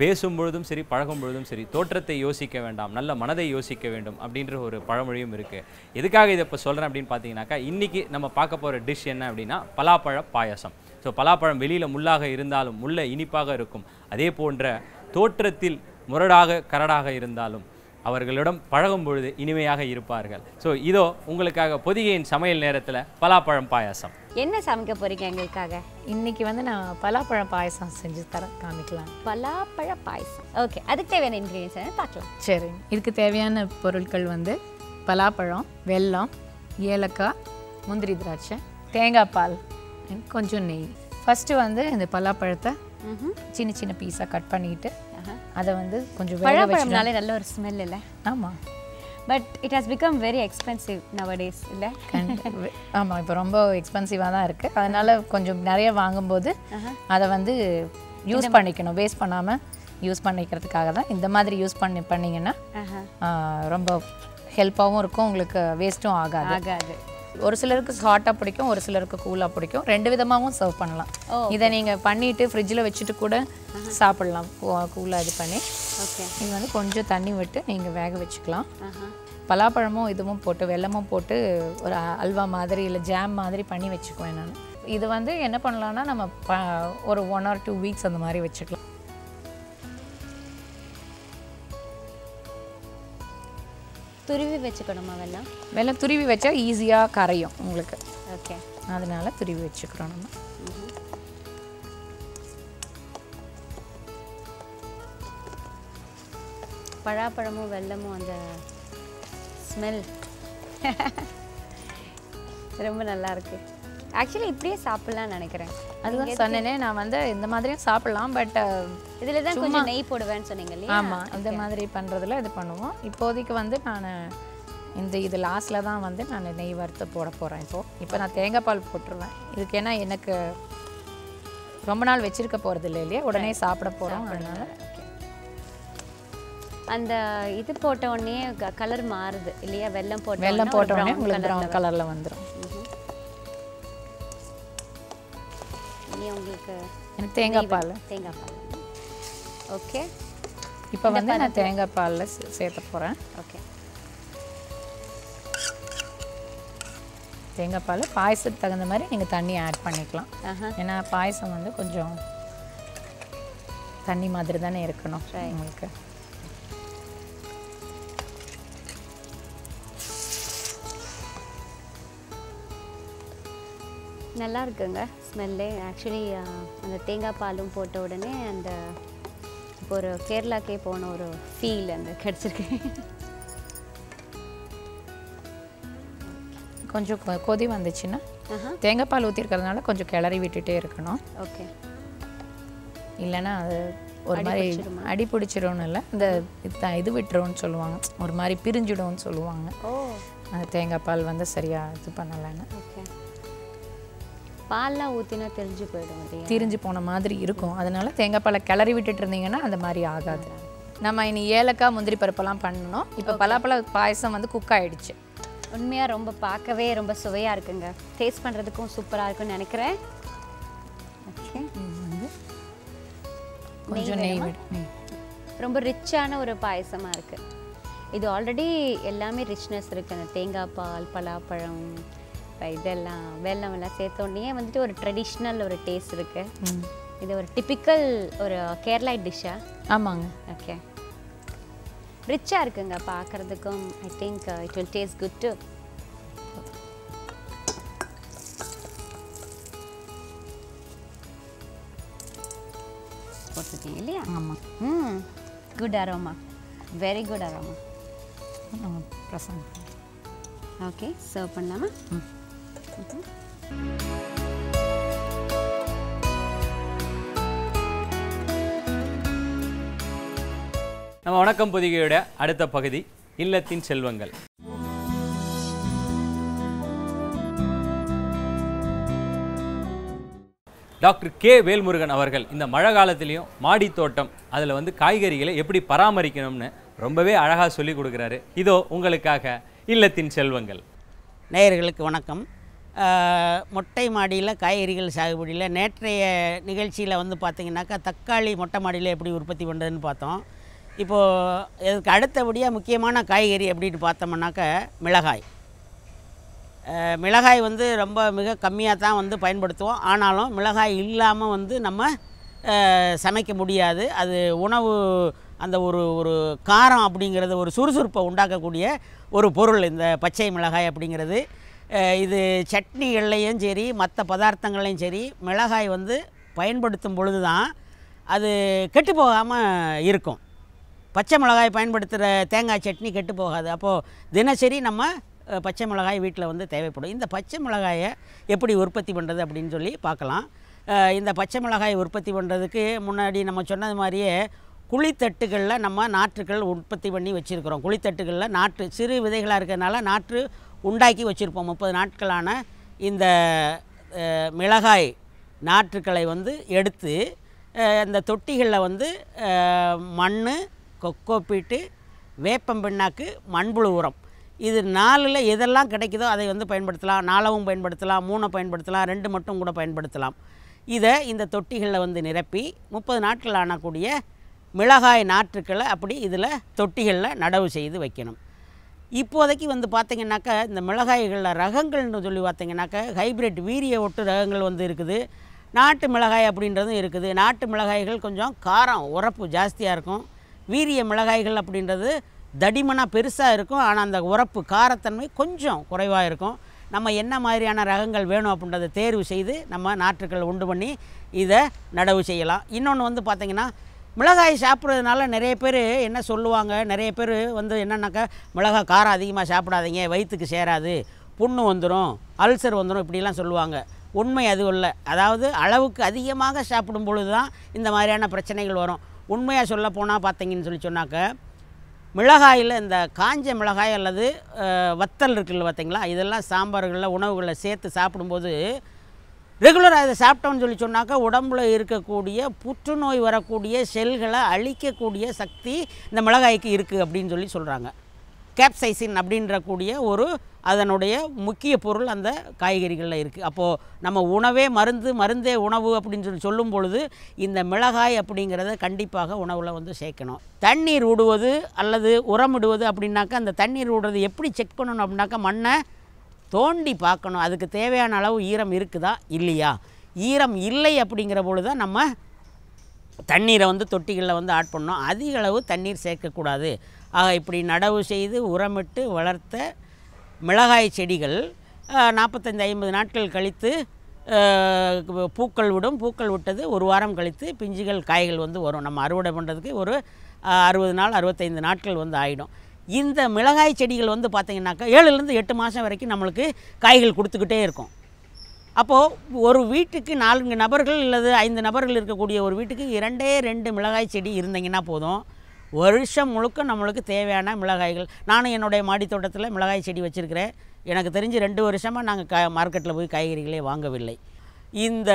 பேசும் பொழுதும் சரி பழகும் பொழுதும் சரி தோற்றத்தை யோசிக்க வேண்டாம் நல்ல மனதை யோசிக்க வேண்டும் அப்படின்ற ஒரு பழமொழியும் இருக்குது எதுக்காக இதை இப்போ சொல்கிறேன் அப்படின்னு பார்த்தீங்கன்னாக்கா இன்றைக்கி நம்ம பார்க்க போகிற டிஷ் என்ன அப்படின்னா பலாப்பழ பாயசம் ஸோ பலாப்பழம் வெளியில் முள்ளாக இருந்தாலும் முள்ள இனிப்பாக இருக்கும் அதே போன்ற தோற்றத்தில் முரடாக கரடாக இருந்தாலும் அவர்களிடம் பழகும் பொழுது இனிமையாக இருப்பார்கள் ஸோ இதோ உங்களுக்காக பொதிகையின் சமையல் நேரத்தில் பலாப்பழம் பாயாசம் என்ன சமைக்க போறீங்க எங்களுக்காக இன்னைக்கு வந்து நான் பலாப்பழம் பாயசம் செஞ்சு தர காமிக்கலாம் பலாப்பழ பாயசம் ஓகே அதுக்கு தேவையான இன்க்ரீடியன்ஸ் பார்க்கலாம் சரி இதுக்கு தேவையான பொருட்கள் வந்து பலாப்பழம் வெல்லம் ஏலக்காய் முந்திரி திராட்சை தேங்காய் பால் கொஞ்சம் நெய் ஃபஸ்ட்டு வந்து இந்த பலாப்பழத்தை சின்ன சின்ன பீஸாக கட் பண்ணிட்டு அதை வந்து கொஞ்சம் பழப்பழம்னாலே நல்ல ஒரு ஸ்மெல் இல்லை ஆமாம் but it has become very expensive nowadays இல்லை ஆமாம் இப்போ ரொம்ப எக்ஸ்பென்சிவாக தான் இருக்குது அதனால் கொஞ்சம் நிறைய வாங்கும்போது அதை வந்து யூஸ் பண்ணிக்கணும் வேஸ்ட் பண்ணாமல் யூஸ் பண்ணிக்கிறதுக்காக தான் இந்த மாதிரி யூஸ் பண்ணி பண்ணிங்கன்னா ரொம்ப ஹெல்ப்பாகவும் இருக்கும் உங்களுக்கு வேஸ்ட்டும் ஆகாது ஆகாது ஒரு சிலருக்கு ஹாட்டாக பிடிக்கும் ஒரு சிலருக்கு கூலாக பிடிக்கும் ரெண்டு விதமாகவும் சர்வ் பண்ணலாம் oh, இதை நீங்கள் பண்ணிவிட்டு ஃப்ரிட்ஜில் வச்சுட்டு கூட சாப்பிட்லாம் கூலாக இது பண்ணி நீங்கள் வந்து கொஞ்சம் தண்ணி விட்டு நீங்கள் வேக வச்சுக்கலாம் பலாப்பழமும் இதுவும் போட்டு வெள்ளமும் போட்டு ஒரு அல்வா மாதிரி இல்லை ஜாம் மாதிரி பண்ணி வச்சுக்குவேன் நான் இது வந்து என்ன பண்ணலான்னா நம்ம ஒரு ஒன் ஆர் டூ வீக்ஸ் அந்த மாதிரி வச்சுக்கலாம் துருவி வச்சுக்கணுமா வெள்ளம் வெள்ளம் துருவி வச்சா ஈஸியாக கரையும் உங்களுக்கு ஓகே அதனால துருவி வச்சுக்கிறோம் நம்ம பழாப்பழமும் வெள்ளமும் அந்த ஸ்மெல் ரொம்ப நல்லா இருக்கு ஆக்சுவலி இப்படியே சாப்பிட்லான்னு நினைக்கிறேன் அதுதான் சொன்னேனே நான் வந்து இந்த மாதிரியும் சாப்பிட்லாம் பட் இதில் தான் கொஞ்சம் நெய் போடுவேன்னு சொன்னீங்க இல்லையா ஆமாம் இந்த மாதிரி பண்ணுறதுல இது பண்ணுவோம் இப்போதைக்கு வந்து நான் இந்த இது லாஸ்ட்டில் தான் வந்து நான் நெய் வறுத்து போட போகிறேன் இப்போது இப்போ நான் தேங்காய் பால் போட்டுருவேன் இதுக்கு ஏன்னா எனக்கு ரொம்ப நாள் வச்சுருக்க போகிறது இல்லை இல்லையா உடனே சாப்பிட போகிறோம் அதனால அந்த இது போட்ட உடனே கலர் மாறுது இல்லையா வெள்ளம் போட்டு வெள்ளம் போட்ட உடனே உங்களுக்கு ப்ரௌன் கலரில் வந்துடும் உங்களுக்கு எனக்கு தேங்காய் பால் தேங்காய் பால் ஓகே இப்போ வந்து நான் தேங்காய் பாலில் சேர்த்த போகிறேன் ஓகே தேங்காய் பால் பாயசத்துக்கு தகுந்த மாதிரி நீங்கள் தண்ணி ஆட் பண்ணிக்கலாம் ஏன்னா பாயசம் வந்து கொஞ்சம் தண்ணி மாதிரி தானே இருக்கணும் உங்களுக்கு நல்லா இருக்குங்க ஸ்மெல்லே ஆக்சுவலி அந்த தேங்காய் பாலும் போட்ட உடனே அந்த ஒரு கேரளாக்கே போன ஒரு ஃபீல் அந்த கிடச்சிருக்கு கொஞ்சம் கொதி வந்துச்சுன்னா தேங்காய் பால் ஊற்றிருக்கிறதுனால கொஞ்சம் கிளறி விட்டுட்டே இருக்கணும் ஓகே இல்லைன்னா அது ஒரு மாதிரி அடி பிடிச்சிரும்னு இல்லை இந்த இது விட்டுரும்னு சொல்லுவாங்க ஒரு மாதிரி பிரிஞ்சிடும்னு சொல்லுவாங்க தேங்காய் பால் வந்து சரியாக இது பண்ணலைன்னு ஓகே பால்லாம் ஊற்றினா தெரிஞ்சு போயிடும் திரிஞ்சு போன மாதிரி இருக்கும் அதனால தேங்காய் பாலை கிளறி விட்டுட்டு இருந்தீங்கன்னா அந்த மாதிரி ஆகாது நம்ம இனி ஏலக்காய் முந்திரி பருப்பெல்லாம் பண்ணணும் இப்போ பலாப்பழ பாயசம் வந்து குக் ஆகிடுச்சு உண்மையாக ரொம்ப பார்க்கவே ரொம்ப சுவையாக இருக்குங்க டேஸ்ட் பண்ணுறதுக்கும் சூப்பராக இருக்கும்னு நினைக்கிறேன் கொஞ்சம் நெய் ரொம்ப ரிச்சான ஒரு பாயசமாக இருக்குது இது ஆல்ரெடி எல்லாமே ரிச்னஸ் இருக்குது தேங்காய் பால் பலாப்பழம் இப்போ இதெல்லாம் வெள்ளம் வெள்ளமெல்லாம் சேர்த்தோடனே வந்துட்டு ஒரு ட்ரெடிஷ்னல் ஒரு டேஸ்ட் இருக்குது இது ஒரு டிப்பிக்கல் ஒரு கேரளா டிஷ்ஷா ஆமாங்க ஓகே ரிச்சாக இருக்குங்க பார்க்குறதுக்கும் I think it will taste good டு போட்டிருக்கீங்க இல்லையா ஆமாம் ம் good aroma very good aroma பிரசன் ஓகே சர்வ் பண்ணலாமா ம் Mm நம்ம வணக்கம் பொதிகையோட அடுத்த பகுதி இல்லத்தின் செல்வங்கள் டாக்டர் கே வேல்முருகன் அவர்கள் இந்த மழை காலத்துலேயும் மாடி தோட்டம் அதில் வந்து காய்கறிகளை எப்படி பராமரிக்கணும்னு ரொம்பவே அழகாக சொல்லி கொடுக்குறாரு இதோ உங்களுக்காக இல்லத்தின் செல்வங்கள் நேயர்களுக்கு வணக்கம் மொட்டை மாடியில் காய்கறிகள் சாகுபடியில் நேற்றைய நிகழ்ச்சியில் வந்து பார்த்திங்கனாக்கா தக்காளி மொட்டை மாடியில் எப்படி உற்பத்தி பண்ணுறதுன்னு பார்த்தோம் இப்போது இதுக்கு அடுத்தபடியாக முக்கியமான காய்கறி அப்படின்ட்டு பார்த்தோம்னாக்க மிளகாய் மிளகாய் வந்து ரொம்ப மிக கம்மியாக தான் வந்து பயன்படுத்துவோம் ஆனாலும் மிளகாய் இல்லாமல் வந்து நம்ம சமைக்க முடியாது அது உணவு அந்த ஒரு ஒரு காரம் அப்படிங்கிறது ஒரு சுறுசுறுப்பை உண்டாக்கக்கூடிய ஒரு பொருள் இந்த பச்சை மிளகாய் அப்படிங்கிறது இது சட்னிகள்லையும் சரி மற்ற பதார்த்தங்கள்லையும் சரி மிளகாய் வந்து பயன்படுத்தும் பொழுது தான் அது கெட்டு போகாமல் இருக்கும் பச்சை மிளகாய் பயன்படுத்துகிற தேங்காய் சட்னி கெட்டு போகாது அப்போது தினசரி நம்ம பச்சை மிளகாய் வீட்டில் வந்து தேவைப்படும் இந்த பச்சை மிளகாயை எப்படி உற்பத்தி பண்ணுறது அப்படின்னு சொல்லி பார்க்கலாம் இந்த பச்சை மிளகாய் உற்பத்தி பண்ணுறதுக்கு முன்னாடி நம்ம சொன்னது மாதிரியே குழித்தட்டுகளில் நம்ம நாற்றுகள் உற்பத்தி பண்ணி வச்சுருக்கிறோம் குழித்தட்டுகளில் நாற்று சிறு விதைகளாக இருக்கிறதுனால நாற்று உண்டாக்கி வச்சுருப்போம் முப்பது நாட்களான இந்த மிளகாய் நாற்றுக்களை வந்து எடுத்து இந்த தொட்டிகளில் வந்து மண் கொக்கோப்பிட்டு வேப்பம் பின்னாக்கு மண்புழு உரம் இது நாலில் எதெல்லாம் கிடைக்குதோ அதை வந்து பயன்படுத்தலாம் நாலவும் பயன்படுத்தலாம் மூணை பயன்படுத்தலாம் ரெண்டு மட்டும் கூட பயன்படுத்தலாம் இதை இந்த தொட்டிகளில் வந்து நிரப்பி முப்பது நாட்கள் ஆனக்கூடிய மிளகாய் நாற்றுக்களை அப்படி இதில் தொட்டிகளில் நடவு செய்து வைக்கணும் இப்போதைக்கு வந்து பார்த்திங்கனாக்கா இந்த மிளகாய்களில் ரகங்கள்னு சொல்லி பார்த்திங்கனாக்கா ஹைப்ரிட் வீரிய ஒட்டு ரகங்கள் வந்து இருக்குது நாட்டு மிளகாய் அப்படின்றதும் இருக்குது நாட்டு மிளகாய்கள் கொஞ்சம் காரம் உரப்பு ஜாஸ்தியாக இருக்கும் வீரிய மிளகாய்கள் அப்படின்றது தடிமனாக பெருசாக இருக்கும் ஆனால் அந்த உரப்பு காரத்தன்மை கொஞ்சம் குறைவாக இருக்கும் நம்ம என்ன மாதிரியான ரகங்கள் வேணும் அப்படின்றத தேர்வு செய்து நம்ம நாற்றுக்கள் உண்டு பண்ணி இதை நடவு செய்யலாம் இன்னொன்று வந்து பார்த்திங்கன்னா மிளகாய் சாப்பிட்றதுனால நிறைய பேர் என்ன சொல்லுவாங்க நிறைய பேர் வந்து என்னென்னாக்கா மிளகாய் காரம் அதிகமாக சாப்பிடாதீங்க வயிற்றுக்கு சேராது புண்ணு வந்துடும் அல்சர் வந்துடும் இப்படிலாம் சொல்லுவாங்க உண்மை அது இல்லை அதாவது அளவுக்கு அதிகமாக சாப்பிடும் பொழுது தான் இந்த மாதிரியான பிரச்சனைகள் வரும் உண்மையாக சொல்ல போனால் பார்த்தீங்கன்னு சொல்லி சொன்னாக்க மிளகாயில் இந்த காஞ்ச மிளகாய் அல்லது வத்தல் இருக்குல்ல பார்த்தீங்களா இதெல்லாம் சாம்பார்களில் உணவுகளில் சேர்த்து சாப்பிடும்போது ரெகுலராக இதை சாப்பிட்டோம்னு சொல்லி சொன்னாக்கா உடம்புல இருக்கக்கூடிய புற்றுநோய் வரக்கூடிய செல்களை அழிக்கக்கூடிய சக்தி இந்த மிளகாய்க்கு இருக்குது அப்படின்னு சொல்லி சொல்கிறாங்க கேப்சைசின் அப்படின்ற கூடிய ஒரு அதனுடைய முக்கிய பொருள் அந்த காய்கறிகளில் இருக்குது அப்போது நம்ம உணவே மருந்து மருந்தே உணவு அப்படின்னு சொல்லி சொல்லும் பொழுது இந்த மிளகாய் அப்படிங்கிறத கண்டிப்பாக உணவில் வந்து சேர்க்கணும் தண்ணீர் விடுவது அல்லது உரம் விடுவது அப்படின்னாக்கா அந்த தண்ணீர் விடுறது எப்படி செக் பண்ணணும் அப்படின்னாக்கா மண்ணை தோண்டி பார்க்கணும் அதுக்கு தேவையான அளவு ஈரம் இருக்குதா இல்லையா ஈரம் இல்லை அப்படிங்கிற பொழுது தான் நம்ம தண்ணீரை வந்து தொட்டிகளில் வந்து ஆட் பண்ணோம் அதிக அளவு தண்ணீர் சேர்க்கக்கூடாது ஆக இப்படி நடவு செய்து உரமிட்டு வளர்த்த மிளகாய் செடிகள் நாற்பத்தஞ்சி ஐம்பது நாட்கள் கழித்து பூக்கள் விடும் பூக்கள் விட்டது ஒரு வாரம் கழித்து பிஞ்சுகள் காய்கள் வந்து வரும் நம்ம அறுவடை பண்ணுறதுக்கு ஒரு அறுபது நாள் அறுபத்தைந்து நாட்கள் வந்து ஆகிடும் இந்த மிளகாய் செடிகள் வந்து பார்த்திங்கனாக்கா ஏழுலேருந்து எட்டு மாதம் வரைக்கும் நம்மளுக்கு காய்கள் கொடுத்துக்கிட்டே இருக்கும் அப்போது ஒரு வீட்டுக்கு நான்கு நபர்கள் அல்லது ஐந்து நபர்கள் இருக்கக்கூடிய ஒரு வீட்டுக்கு இரண்டே ரெண்டு மிளகாய் செடி இருந்தீங்கன்னா போதும் வருஷம் முழுக்க நம்மளுக்கு தேவையான மிளகாய்கள் நானும் என்னுடைய மாடி தோட்டத்தில் மிளகாய் செடி வச்சுருக்கிறேன் எனக்கு தெரிஞ்சு ரெண்டு வருஷமாக நாங்கள் க மார்க்கெட்டில் போய் காய்கறிகளே வாங்கவில்லை இந்த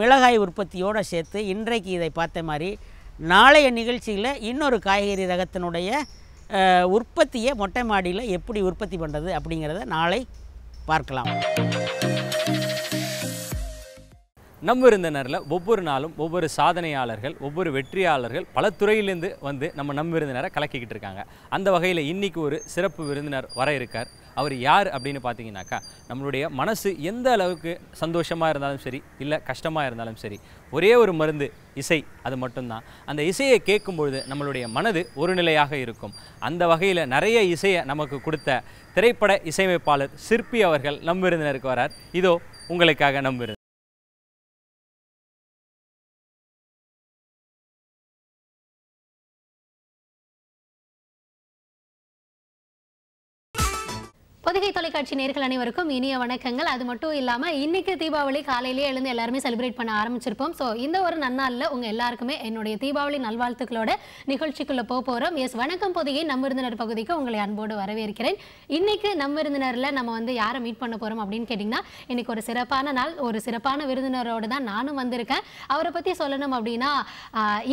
மிளகாய் உற்பத்தியோடு சேர்த்து இன்றைக்கு இதை பார்த்த மாதிரி நாளைய நிகழ்ச்சியில் இன்னொரு காய்கறி ரகத்தினுடைய உற்பத்தியை மொட்டை மாடியில் எப்படி உற்பத்தி பண்ணுறது அப்படிங்கிறத நாளை பார்க்கலாம் நம்ம விருந்தினரில் ஒவ்வொரு நாளும் ஒவ்வொரு சாதனையாளர்கள் ஒவ்வொரு வெற்றியாளர்கள் பல துறையிலேருந்து வந்து நம்ம நம்ம விருந்தினரை கலக்கிக்கிட்டு இருக்காங்க அந்த வகையில் இன்றைக்கி ஒரு சிறப்பு விருந்தினர் வர இருக்கார் அவர் யார் அப்படின்னு பார்த்தீங்கன்னாக்கா நம்மளுடைய மனசு எந்த அளவுக்கு சந்தோஷமாக இருந்தாலும் சரி இல்லை கஷ்டமாக இருந்தாலும் சரி ஒரே ஒரு மருந்து இசை அது மட்டும்தான் அந்த இசையை கேட்கும் பொழுது நம்மளுடைய மனது ஒரு நிலையாக இருக்கும் அந்த வகையில் நிறைய இசையை நமக்கு கொடுத்த திரைப்பட இசையமைப்பாளர் சிற்பி அவர்கள் நம் விருந்தினருக்கு வரார் இதோ உங்களுக்காக நம் தொலைக்காட்சி நேர்கள் அனைவருக்கும் இனிய வணக்கங்கள் அது மட்டும் இல்லாமல் இன்னைக்கு தீபாவளி காலையிலேயே எழுந்து எல்லாருமே செலிப்ரேட் பண்ண ஆரம்பிச்சிருப்போம் ஸோ இந்த ஒரு நன்னாளில் உங்கள் எல்லாருக்குமே என்னுடைய தீபாவளி நல்வாழ்த்துக்களோட நிகழ்ச்சிக்குள்ள போக போகிறோம் எஸ் வணக்கம் பொதிகை நம்ம விருந்தினர் பகுதிக்கு உங்களை அன்போடு வரவேற்கிறேன் இன்னைக்கு நம்ம விருந்தினரில் நம்ம வந்து யாரை மீட் பண்ண போகிறோம் அப்படின்னு கேட்டிங்கன்னா இன்னைக்கு ஒரு சிறப்பான நாள் ஒரு சிறப்பான விருந்தினரோடு தான் நானும் வந்திருக்கேன் அவரை பற்றி சொல்லணும் அப்படின்னா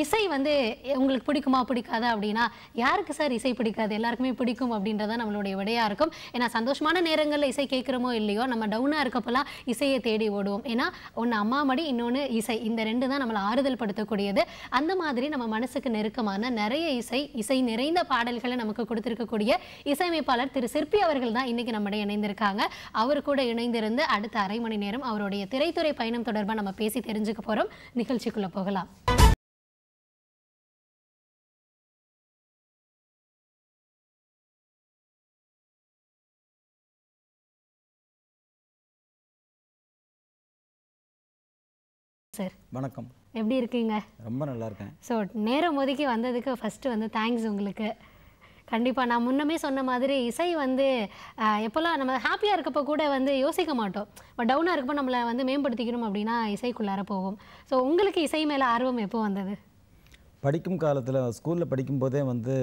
இசை வந்து உங்களுக்கு பிடிக்குமா பிடிக்காதா அப்படின்னா யாருக்கு சார் இசை பிடிக்காது எல்லாருக்குமே பிடிக்கும் அப்படின்றத நம்மளுடைய விடையாக இருக்கும் ஏன்னா சந்தோஷமான நேரம் நேரங்களில் இசை கேட்குறோமோ இல்லையோ நம்ம டவுனாக இருக்கப்பெல்லாம் இசையை தேடி ஓடுவோம் ஏன்னா ஒன்று அம்மா மடி இன்னொன்று இசை இந்த ரெண்டு தான் நம்மளை ஆறுதல் படுத்தக்கூடியது அந்த மாதிரி நம்ம மனசுக்கு நெருக்கமான நிறைய இசை இசை நிறைந்த பாடல்களை நமக்கு கொடுத்துருக்கக்கூடிய இசையமைப்பாளர் திரு சிற்பி அவர்கள் தான் இன்றைக்கி நம்முடைய இணைந்திருக்காங்க அவர் கூட இணைந்திருந்து அடுத்த அரை மணி நேரம் அவருடைய திரைத்துறை பயணம் தொடர்பாக நம்ம பேசி தெரிஞ்சுக்க போகிறோம் நிகழ்ச்சிக்குள்ளே போகலாம் சார் வணக்கம் எப்படி இருக்கீங்க ரொம்ப நல்லா இருக்கேன் ஸோ நேரம் ஒதுக்கி வந்ததுக்கு ஃபஸ்ட்டு வந்து தேங்க்ஸ் உங்களுக்கு கண்டிப்பாக நான் முன்னமே சொன்ன மாதிரி இசை வந்து எப்போல்லாம் நம்ம ஹாப்பியாக இருக்கப்போ கூட வந்து யோசிக்க மாட்டோம் இப்போ டவுனாக இருக்கப்போ நம்மளை வந்து மேம்படுத்திக்கணும் அப்படின்னா இசைக்குள்ளார போகும் ஸோ உங்களுக்கு இசை மேலே ஆர்வம் எப்போ வந்தது படிக்கும் காலத்தில் ஸ்கூலில் படிக்கும்போதே வந்து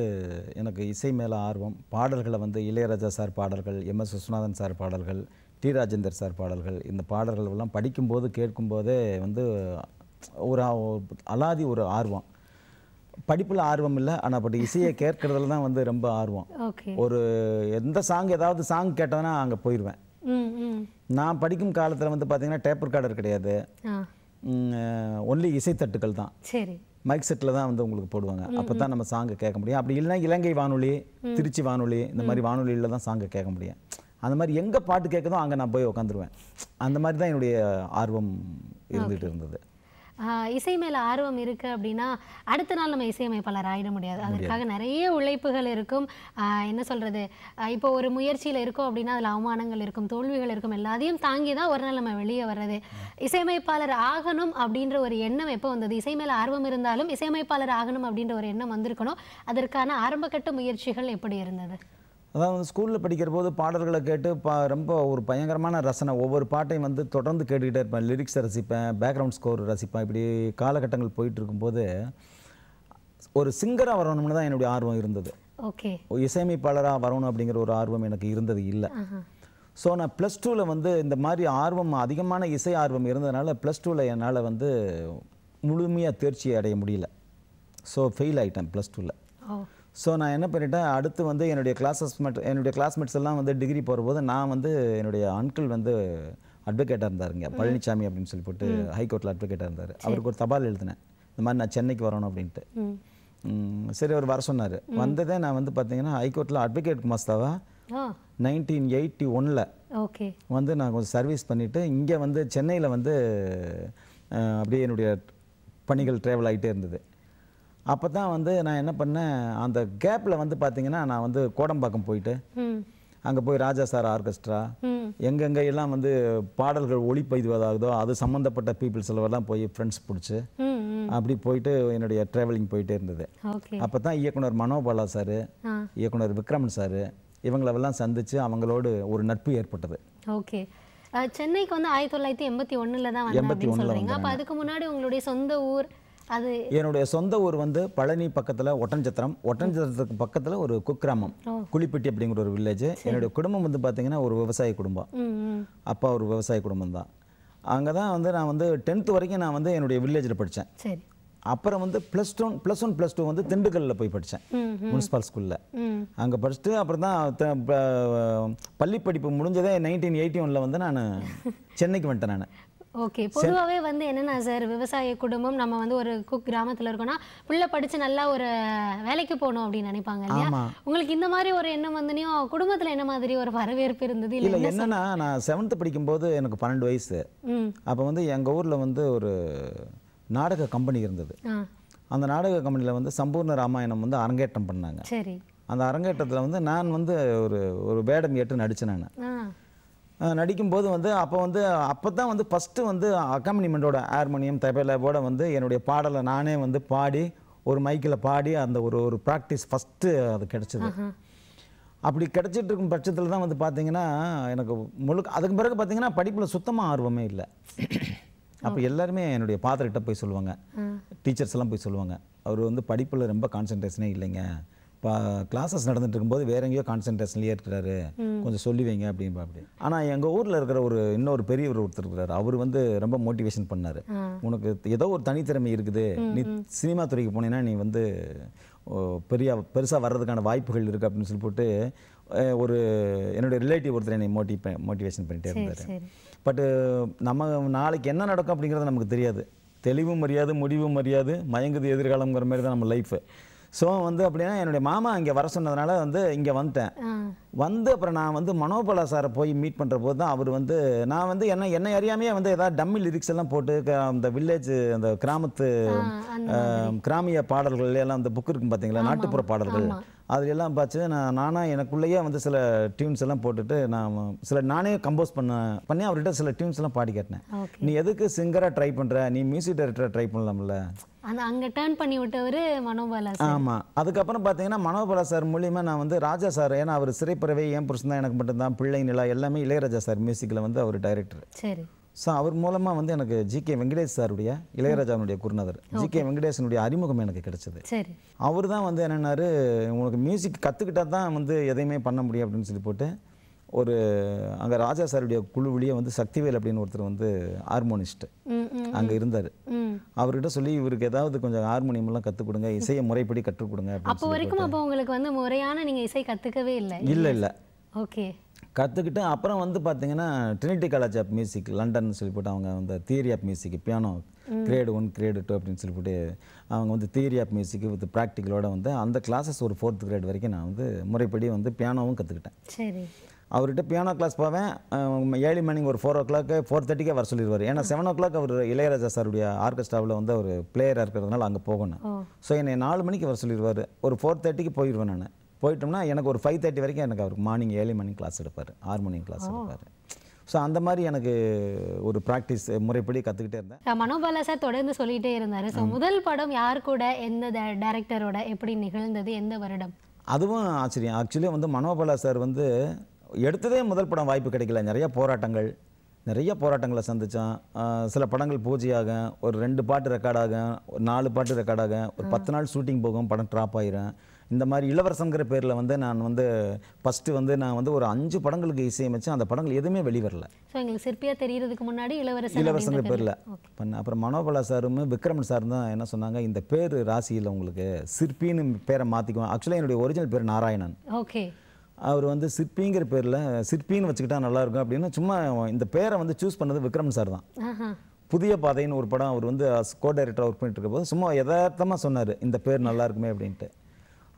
எனக்கு இசை மேலே ஆர்வம் பாடல்களை வந்து இளையராஜா சார் பாடல்கள் எம் எஸ் விஸ்வநாதன் சார் பாடல்கள் டி ராஜேந்தர் சார் பாடல்கள் இந்த பாடல்கள் எல்லாம் படிக்கும்போது கேட்கும்போதே வந்து ஒரு அலாதி ஒரு ஆர்வம் படிப்பில் ஆர்வம் இல்லை ஆனால் பட் இசையை கேட்கறதுல தான் வந்து ரொம்ப ஆர்வம் ஒரு எந்த சாங் ஏதாவது சாங் கேட்டதுன்னா அங்கே போயிடுவேன் நான் படிக்கும் காலத்தில் வந்து பார்த்தீங்கன்னா டேப் ரெக்கார்டர் கிடையாது ஒன்லி இசைத்தட்டுக்கள் தான் சரி மைக் செட்டில் தான் வந்து உங்களுக்கு போடுவாங்க அப்போ தான் நம்ம சாங்கை கேட்க முடியும் அப்படி இல்லைன்னா இலங்கை வானொலி திருச்சி வானொலி இந்த மாதிரி வானொலியில் தான் சாங்கை கேட்க முடியும் அந்த மாதிரி எங்கே பாட்டு கேட்குதோ அங்கே நான் போய் உட்காந்துருவேன் அந்த மாதிரி தான் என்னுடைய ஆர்வம் இருந்துகிட்டு இருந்தது இசை மேல ஆர்வம் இருக்கு அப்படின்னா அடுத்த நாள் நம்ம இசையமைப்பாளர் ஆயிட முடியாது அதற்காக நிறைய உழைப்புகள் இருக்கும் என்ன சொல்றது இப்போ ஒரு முயற்சியில இருக்கோம் அப்படின்னா அதுல அவமானங்கள் இருக்கும் தோல்விகள் இருக்கும் எல்லாத்தையும் தாங்கி தான் ஒரு நாள் நம்ம வெளியே வர்றது இசையமைப்பாளர் ஆகணும் அப்படின்ற ஒரு எண்ணம் எப்போ வந்தது இசை மேல ஆர்வம் இருந்தாலும் இசையமைப்பாளர் ஆகணும் அப்படின்ற ஒரு எண்ணம் வந்திருக்கணும் அதற்கான ஆரம்பகட்ட முயற்சிகள் எப்படி இருந்தது அதான் வந்து ஸ்கூலில் படிக்கிற போது பாடல்களை கேட்டு பா ரொம்ப ஒரு பயங்கரமான ரசனை ஒவ்வொரு பாட்டையும் வந்து தொடர்ந்து கேட்டுக்கிட்டே இருப்பேன் லிரிக்ஸை ரசிப்பேன் பேக்ரவுண்ட் ஸ்கோர் ரசிப்பேன் இப்படி காலகட்டங்கள் போயிட்டு இருக்கும்போது ஒரு சிங்கராக வரணும்னு தான் என்னுடைய ஆர்வம் இருந்தது ஓகே இசையமைப்பாளராக வரணும் அப்படிங்கிற ஒரு ஆர்வம் எனக்கு இருந்தது இல்லை ஸோ நான் ப்ளஸ் டூவில் வந்து இந்த மாதிரி ஆர்வம் அதிகமான இசை ஆர்வம் இருந்ததுனால ப்ளஸ் டூவில் என்னால் வந்து முழுமையாக தேர்ச்சி அடைய முடியல ஸோ ஃபெயில் ஆகிட்டேன் ப்ளஸ் டூவில் ஸோ நான் என்ன பண்ணிட்டேன் அடுத்து வந்து என்னுடைய கிளாஸஸ் என்னுடைய கிளாஸ்மேட்ஸ் எல்லாம் வந்து டிகிரி போகிறபோது நான் வந்து என்னுடைய அன்கிள் வந்து அட்வொகேட்டாக இருந்தாருங்க பழனிசாமி அப்படின்னு சொல்லி போட்டு ஹைகோர்ட்டில் அட்வொகேட்டாக இருந்தார் அவருக்கு ஒரு தபால் எழுதினேன் இந்த மாதிரி நான் சென்னைக்கு வரணும் அப்படின்ட்டு சரி அவர் வர சொன்னார் வந்ததே நான் வந்து பார்த்தீங்கன்னா ஹைகோர்ட்டில் அட்வொகேட் மாஸ்தாவா நைன்டீன் எயிட்டி ஒனில் ஓகே வந்து நான் கொஞ்சம் சர்வீஸ் பண்ணிவிட்டு இங்கே வந்து சென்னையில் வந்து அப்படியே என்னுடைய பணிகள் ட்ராவல் ஆகிட்டே இருந்தது அப்போ தான் வந்து நான் என்ன பண்ணேன் அந்த கேப்பில் வந்து பார்த்தீங்கன்னா நான் வந்து கோடம்பாக்கம் போயிட்டு அங்கே போய் ராஜா சார் ஆர்கெஸ்ட்ரா எங்கெங்கே எல்லாம் வந்து பாடல்கள் ஒளிப்பதிவதாகுதோ அது சம்மந்தப்பட்ட பீப்புள்ஸ் எல்லாம் போய் ஃப்ரெண்ட்ஸ் பிடிச்சி அப்படி போயிட்டு என்னுடைய ட்ராவலிங் போயிட்டே இருந்தது அப்போ தான் இயக்குனர் மனோபாலா சார் இயக்குனர் விக்ரமன் சார் இவங்களெல்லாம் சந்தித்து அவங்களோடு ஒரு நட்பு ஏற்பட்டது ஓகே சென்னைக்கு வந்து ஆயிரத்தி தொள்ளாயிரத்தி எண்பத்தி ஒன்றில் தான் வந்து எண்பத்தி ஒன்றில் அப்போ அதுக்கு முன்னாடி உங்களுடைய சொந்த ஊர் என்னுடைய சொந்த ஊர் வந்து பழனி பக்கத்தில் ஒட்டஞ்சத்திரம் ஒட்டஞ்சத்திரத்துக்கு பக்கத்தில் ஒரு குக்கிராமம் குளிப்பட்டி அப்படிங்கிற ஒரு வில்லேஜ் என்னுடைய குடும்பம் வந்து பார்த்தீங்கன்னா ஒரு விவசாய குடும்பம் அப்பா ஒரு விவசாய குடும்பம் தான் அங்கதான் வந்து நான் வந்து டென்த் வரைக்கும் நான் வந்து என்னுடைய வில்லேஜில் படித்தேன் அப்புறம் வந்து plus two plus one plus two வந்து திண்டுக்கல்ல போய் படித்தேன் முனிசிபால் ஸ்கூலில் அங்கே படிச்சுட்டு அப்புறம் தான் பள்ளி படிப்பு முடிஞ்சதே நைன்டீன் எயிட்டி ஒன்ல வந்து நான் சென்னைக்கு வந்துட்டேன் நான் ஓகே பொதுவாகவே வந்து என்னென்னா சார் விவசாய குடும்பம் நம்ம வந்து ஒரு குக் கிராமத்தில் இருக்கோம்னா பிள்ளை படித்து நல்லா ஒரு வேலைக்கு போகணும் அப்படின்னு நினைப்பாங்க இல்லையா உங்களுக்கு இந்த மாதிரி ஒரு எண்ணம் வந்துனையும் குடும்பத்தில் என்ன மாதிரி ஒரு வரவேற்பு இருந்தது இல்லை என்னென்னா நான் செவன்த்து படிக்கும்போது எனக்கு பன்னெண்டு வயசு அப்போ வந்து எங்கள் ஊரில் வந்து ஒரு நாடக கம்பெனி இருந்தது அந்த நாடக கம்பெனியில் வந்து சம்பூர்ண ராமாயணம் வந்து அரங்கேற்றம் பண்ணாங்க சரி அந்த அரங்கேற்றத்தில் வந்து நான் வந்து ஒரு ஒரு வேடம் ஏற்று நடித்தேன் நான் நடிக்கும்போது வந்து அப்போ வந்து அப்போ தான் வந்து ஃபஸ்ட்டு வந்து அக்காம்பனிமெண்ட்டோட ஹார்மோனியம் தபேலாவோட வந்து என்னுடைய பாடலை நானே வந்து பாடி ஒரு மைக்கில் பாடி அந்த ஒரு ஒரு ப்ராக்டிஸ் ஃபஸ்ட்டு அது கிடச்சிது அப்படி கிடச்சிட்டு இருக்கும் பட்சத்தில் தான் வந்து பார்த்தீங்கன்னா எனக்கு முழுக்க அதுக்கு பிறகு பார்த்தீங்கன்னா படிப்பில் சுத்தமாக ஆர்வமே இல்லை அப்போ எல்லாருமே என்னுடைய பாத்திரக்கிட்ட போய் சொல்லுவாங்க டீச்சர்ஸ் எல்லாம் போய் சொல்லுவாங்க அவர் வந்து படிப்பில் ரொம்ப கான்சன்ட்ரேஷனே இல்லைங்க கிளாஸஸ் நடந்துட்டு இருக்கும்போது வேற எங்கேயோ கான்சென்ட்ரேஷன்லேயே இருக்கிறாரு கொஞ்சம் சொல்லி வைங்க அப்படின்பா அப்படி ஆனால் எங்கள் ஊரில் இருக்கிற ஒரு இன்னொரு பெரியவர் ஒருத்தர் இருக்கிறார் அவர் வந்து ரொம்ப மோட்டிவேஷன் பண்ணாரு உனக்கு ஏதோ ஒரு தனித்திறமை இருக்குது நீ சினிமா துறைக்கு போனீங்கன்னா நீ வந்து பெரிய பெருசாக வர்றதுக்கான வாய்ப்புகள் இருக்குது அப்படின்னு சொல்லி போட்டு ஒரு என்னுடைய ரிலேட்டிவ் ஒருத்தர் என்னை மோட்டி மோட்டிவேஷன் பண்ணிகிட்டே இருந்தார் பட்டு நம்ம நாளைக்கு என்ன நடக்கும் அப்படிங்கிறது நமக்கு தெரியாது தெளிவும் அறியாது முடிவும் அறியாது மயங்குது எதிர்காலங்கிற மாதிரி தான் நம்ம லைஃபு ஸோ வந்து அப்படின்னா என்னுடைய மாமா இங்கே வர சொன்னதுனால வந்து இங்கே வந்துட்டேன் வந்து அப்புறம் நான் வந்து மனோபலா சாரை போய் மீட் பண்ணுற போது தான் அவர் வந்து நான் வந்து என்ன என்னை அறியாமையே வந்து ஏதாவது டம்மி லிரிக்ஸ் எல்லாம் போட்டு அந்த வில்லேஜ் அந்த கிராமத்து கிராமிய பாடல்கள் எல்லாம் அந்த புக் இருக்கும் பார்த்தீங்களா நாட்டுப்புற பாடல்கள் அதில் எல்லாம் பார்த்து நான் நானாக எனக்குள்ளேயே வந்து சில டியூன்ஸ் எல்லாம் போட்டுட்டு நான் சில நானே கம்போஸ் பண்ண பண்ணி அவர்கிட்ட சில டியூன்ஸ் எல்லாம் பாடி கேட்டேன் நீ எதுக்கு சிங்கராக ட்ரை பண்ணுற நீ மியூசிக் டைரக்டராக ட்ரை பண்ணலாம்ல அங்கே டேர்ன் பண்ணி விட்டவர் மனோபாலா ஆமாம் அதுக்கப்புறம் பார்த்தீங்கன்னா மனோபாலா சார் மூலியமாக நான் வந்து ராஜா சார் ஏன்னா அவர் சிறைப்ப பறவை என் புருஷன் தான் எனக்கு மட்டும்தான் பிள்ளை நிலா எல்லாமே இளையராஜா சார் மியூசிக்கில் வந்து அவர் டைரக்டர் சரி ஸோ அவர் மூலமாக வந்து எனக்கு ஜி கே வெங்கடேஷ் சாருடைய இளையராஜாவுடைய குருநாதர் ஜி கே வெங்கடேசனுடைய அறிமுகம் எனக்கு கிடைச்சது சரி அவர் தான் வந்து என்னென்னாரு உங்களுக்கு மியூசிக் கத்துக்கிட்டா தான் வந்து எதையுமே பண்ண முடியும் அப்படின்னு சொல்லி போட்டு ஒரு அங்கே ராஜா சாருடைய வழியே வந்து சக்திவேல் அப்படின்னு ஒருத்தர் வந்து ஹார்மோனிஸ்ட்டு அங்கே இருந்தார் அவர்கிட்ட சொல்லி இவருக்கு ஏதாவது கொஞ்சம் ஹார்மோனியம்லாம் கற்றுக் கொடுங்க இசையை முறைப்படி கற்றுக் கொடுங்க அப்போ வரைக்கும் அப்போ உங்களுக்கு வந்து முறையான நீங்கள் இசை கற்றுக்கவே இல்லை இல்லை இல்லை ஓகே கற்றுக்கிட்டு அப்புறம் வந்து பார்த்தீங்கன்னா Trinity College of Music London சொல்லி போட்டு அவங்க அந்த theory of music piano grade one grade two அப்படின்னு சொல்லி போட்டு அவங்க வந்து தியரி ஆஃப் மியூசிக் வித் ப்ராக்டிக்கலோட வந்து அந்த கிளாஸஸ் ஒரு ஃபோர்த் கிரேட் வரைக்கும் நான் வந்து முறைப்படி வந்து பியானோவும் கற்றுக்கிட்டேன் சரி அவர்கிட்ட பியானோ கிளாஸ் போவேன் ஏர்லி மார்னிங் ஒரு ஃபோர் ஓ கிளாக்கு ஃபோர் தேர்ட்டிக்கே வர சொல்லிடுவார் ஏன்னா செவன் ஓ கிளாக் அவர் இளையராஜா சாருடைய ஆர்கெஸ்ட்ராவில் வந்து அவர் பிளேயராக இருக்கிறதுனால அங்கே போகணும் ஸோ என்னை நாலு மணிக்கு வர சொல்லிடுவார் ஒரு ஃபோர் தேர்ட்டிக்கு போயிடுவேன் நான் போயிட்டோம்னா எனக்கு ஒரு ஃபைவ் தேர்ட்டி வரைக்கும் எனக்கு அவருக்கு மார்னிங் ஏர்லி மார்னிங் கிளாஸ் எடுப்பார் ஆறு மணி கிளாஸ் எடுப்பார் ஸோ அந்த மாதிரி எனக்கு ஒரு ப்ராக்டிஸ் முறைப்படி கற்றுக்கிட்டே இருந்தேன் மனோபாலா சார் தொடர்ந்து சொல்லிகிட்டே இருந்தார் ஸோ முதல் படம் யார் கூட எந்த டேரக்டரோட எப்படி நிகழ்ந்தது எந்த வருடம் அதுவும் ஆச்சரியம் ஆக்சுவலி வந்து மனோபாலா சார் வந்து எடுத்ததே முதல் படம் வாய்ப்பு கிடைக்கல நிறைய போராட்டங்கள் நிறைய போராட்டங்களை சந்தித்தான் சில படங்கள் ஆகும் ஒரு ரெண்டு பாட்டு ரெக்கார்டாகும் ஒரு நாலு பாட்டு ரெக்கார்டாகும் ஒரு பத்து நாள் ஷூட்டிங் போகும் படம் ட்ராப் ஆயிரும் இந்த மாதிரி இளவரசங்கிற பேரில் வந்து நான் வந்து ஃபஸ்ட்டு வந்து நான் வந்து ஒரு அஞ்சு படங்களுக்கு இசையமைச்சேன் அந்த படங்கள் எதுவுமே வெளிவரல ஸோ எங்களுக்கு சிற்பியாக தெரியறதுக்கு முன்னாடி இளவரசன் இளவரசங்கிற பேரில் பண்ண அப்புறம் மனோபலா சாரும் விக்ரமன் சாரும் தான் என்ன சொன்னாங்க இந்த பேர் ராசியில் உங்களுக்கு சிற்பின்னு பேரை மாற்றிக்குவேன் ஆக்சுவலாக என்னுடைய ஒரிஜினல் பேர் நாராயணன் ஓகே அவர் வந்து சிற்பிங்கிற பேரில் சிற்பின்னு வச்சுக்கிட்டா நல்லாயிருக்கும் அப்படின்னு சும்மா இந்த பேரை வந்து சூஸ் பண்ணது விக்ரம் சார் தான் புதிய பாதைன்னு ஒரு படம் அவர் வந்து கோ டைரக்டராக ஒர்க் பண்ணிட்டு போது சும்மா யதார்த்தமாக சொன்னார் இந்த பேர் நல்லா இருக்குமே அப்படின்ட்டு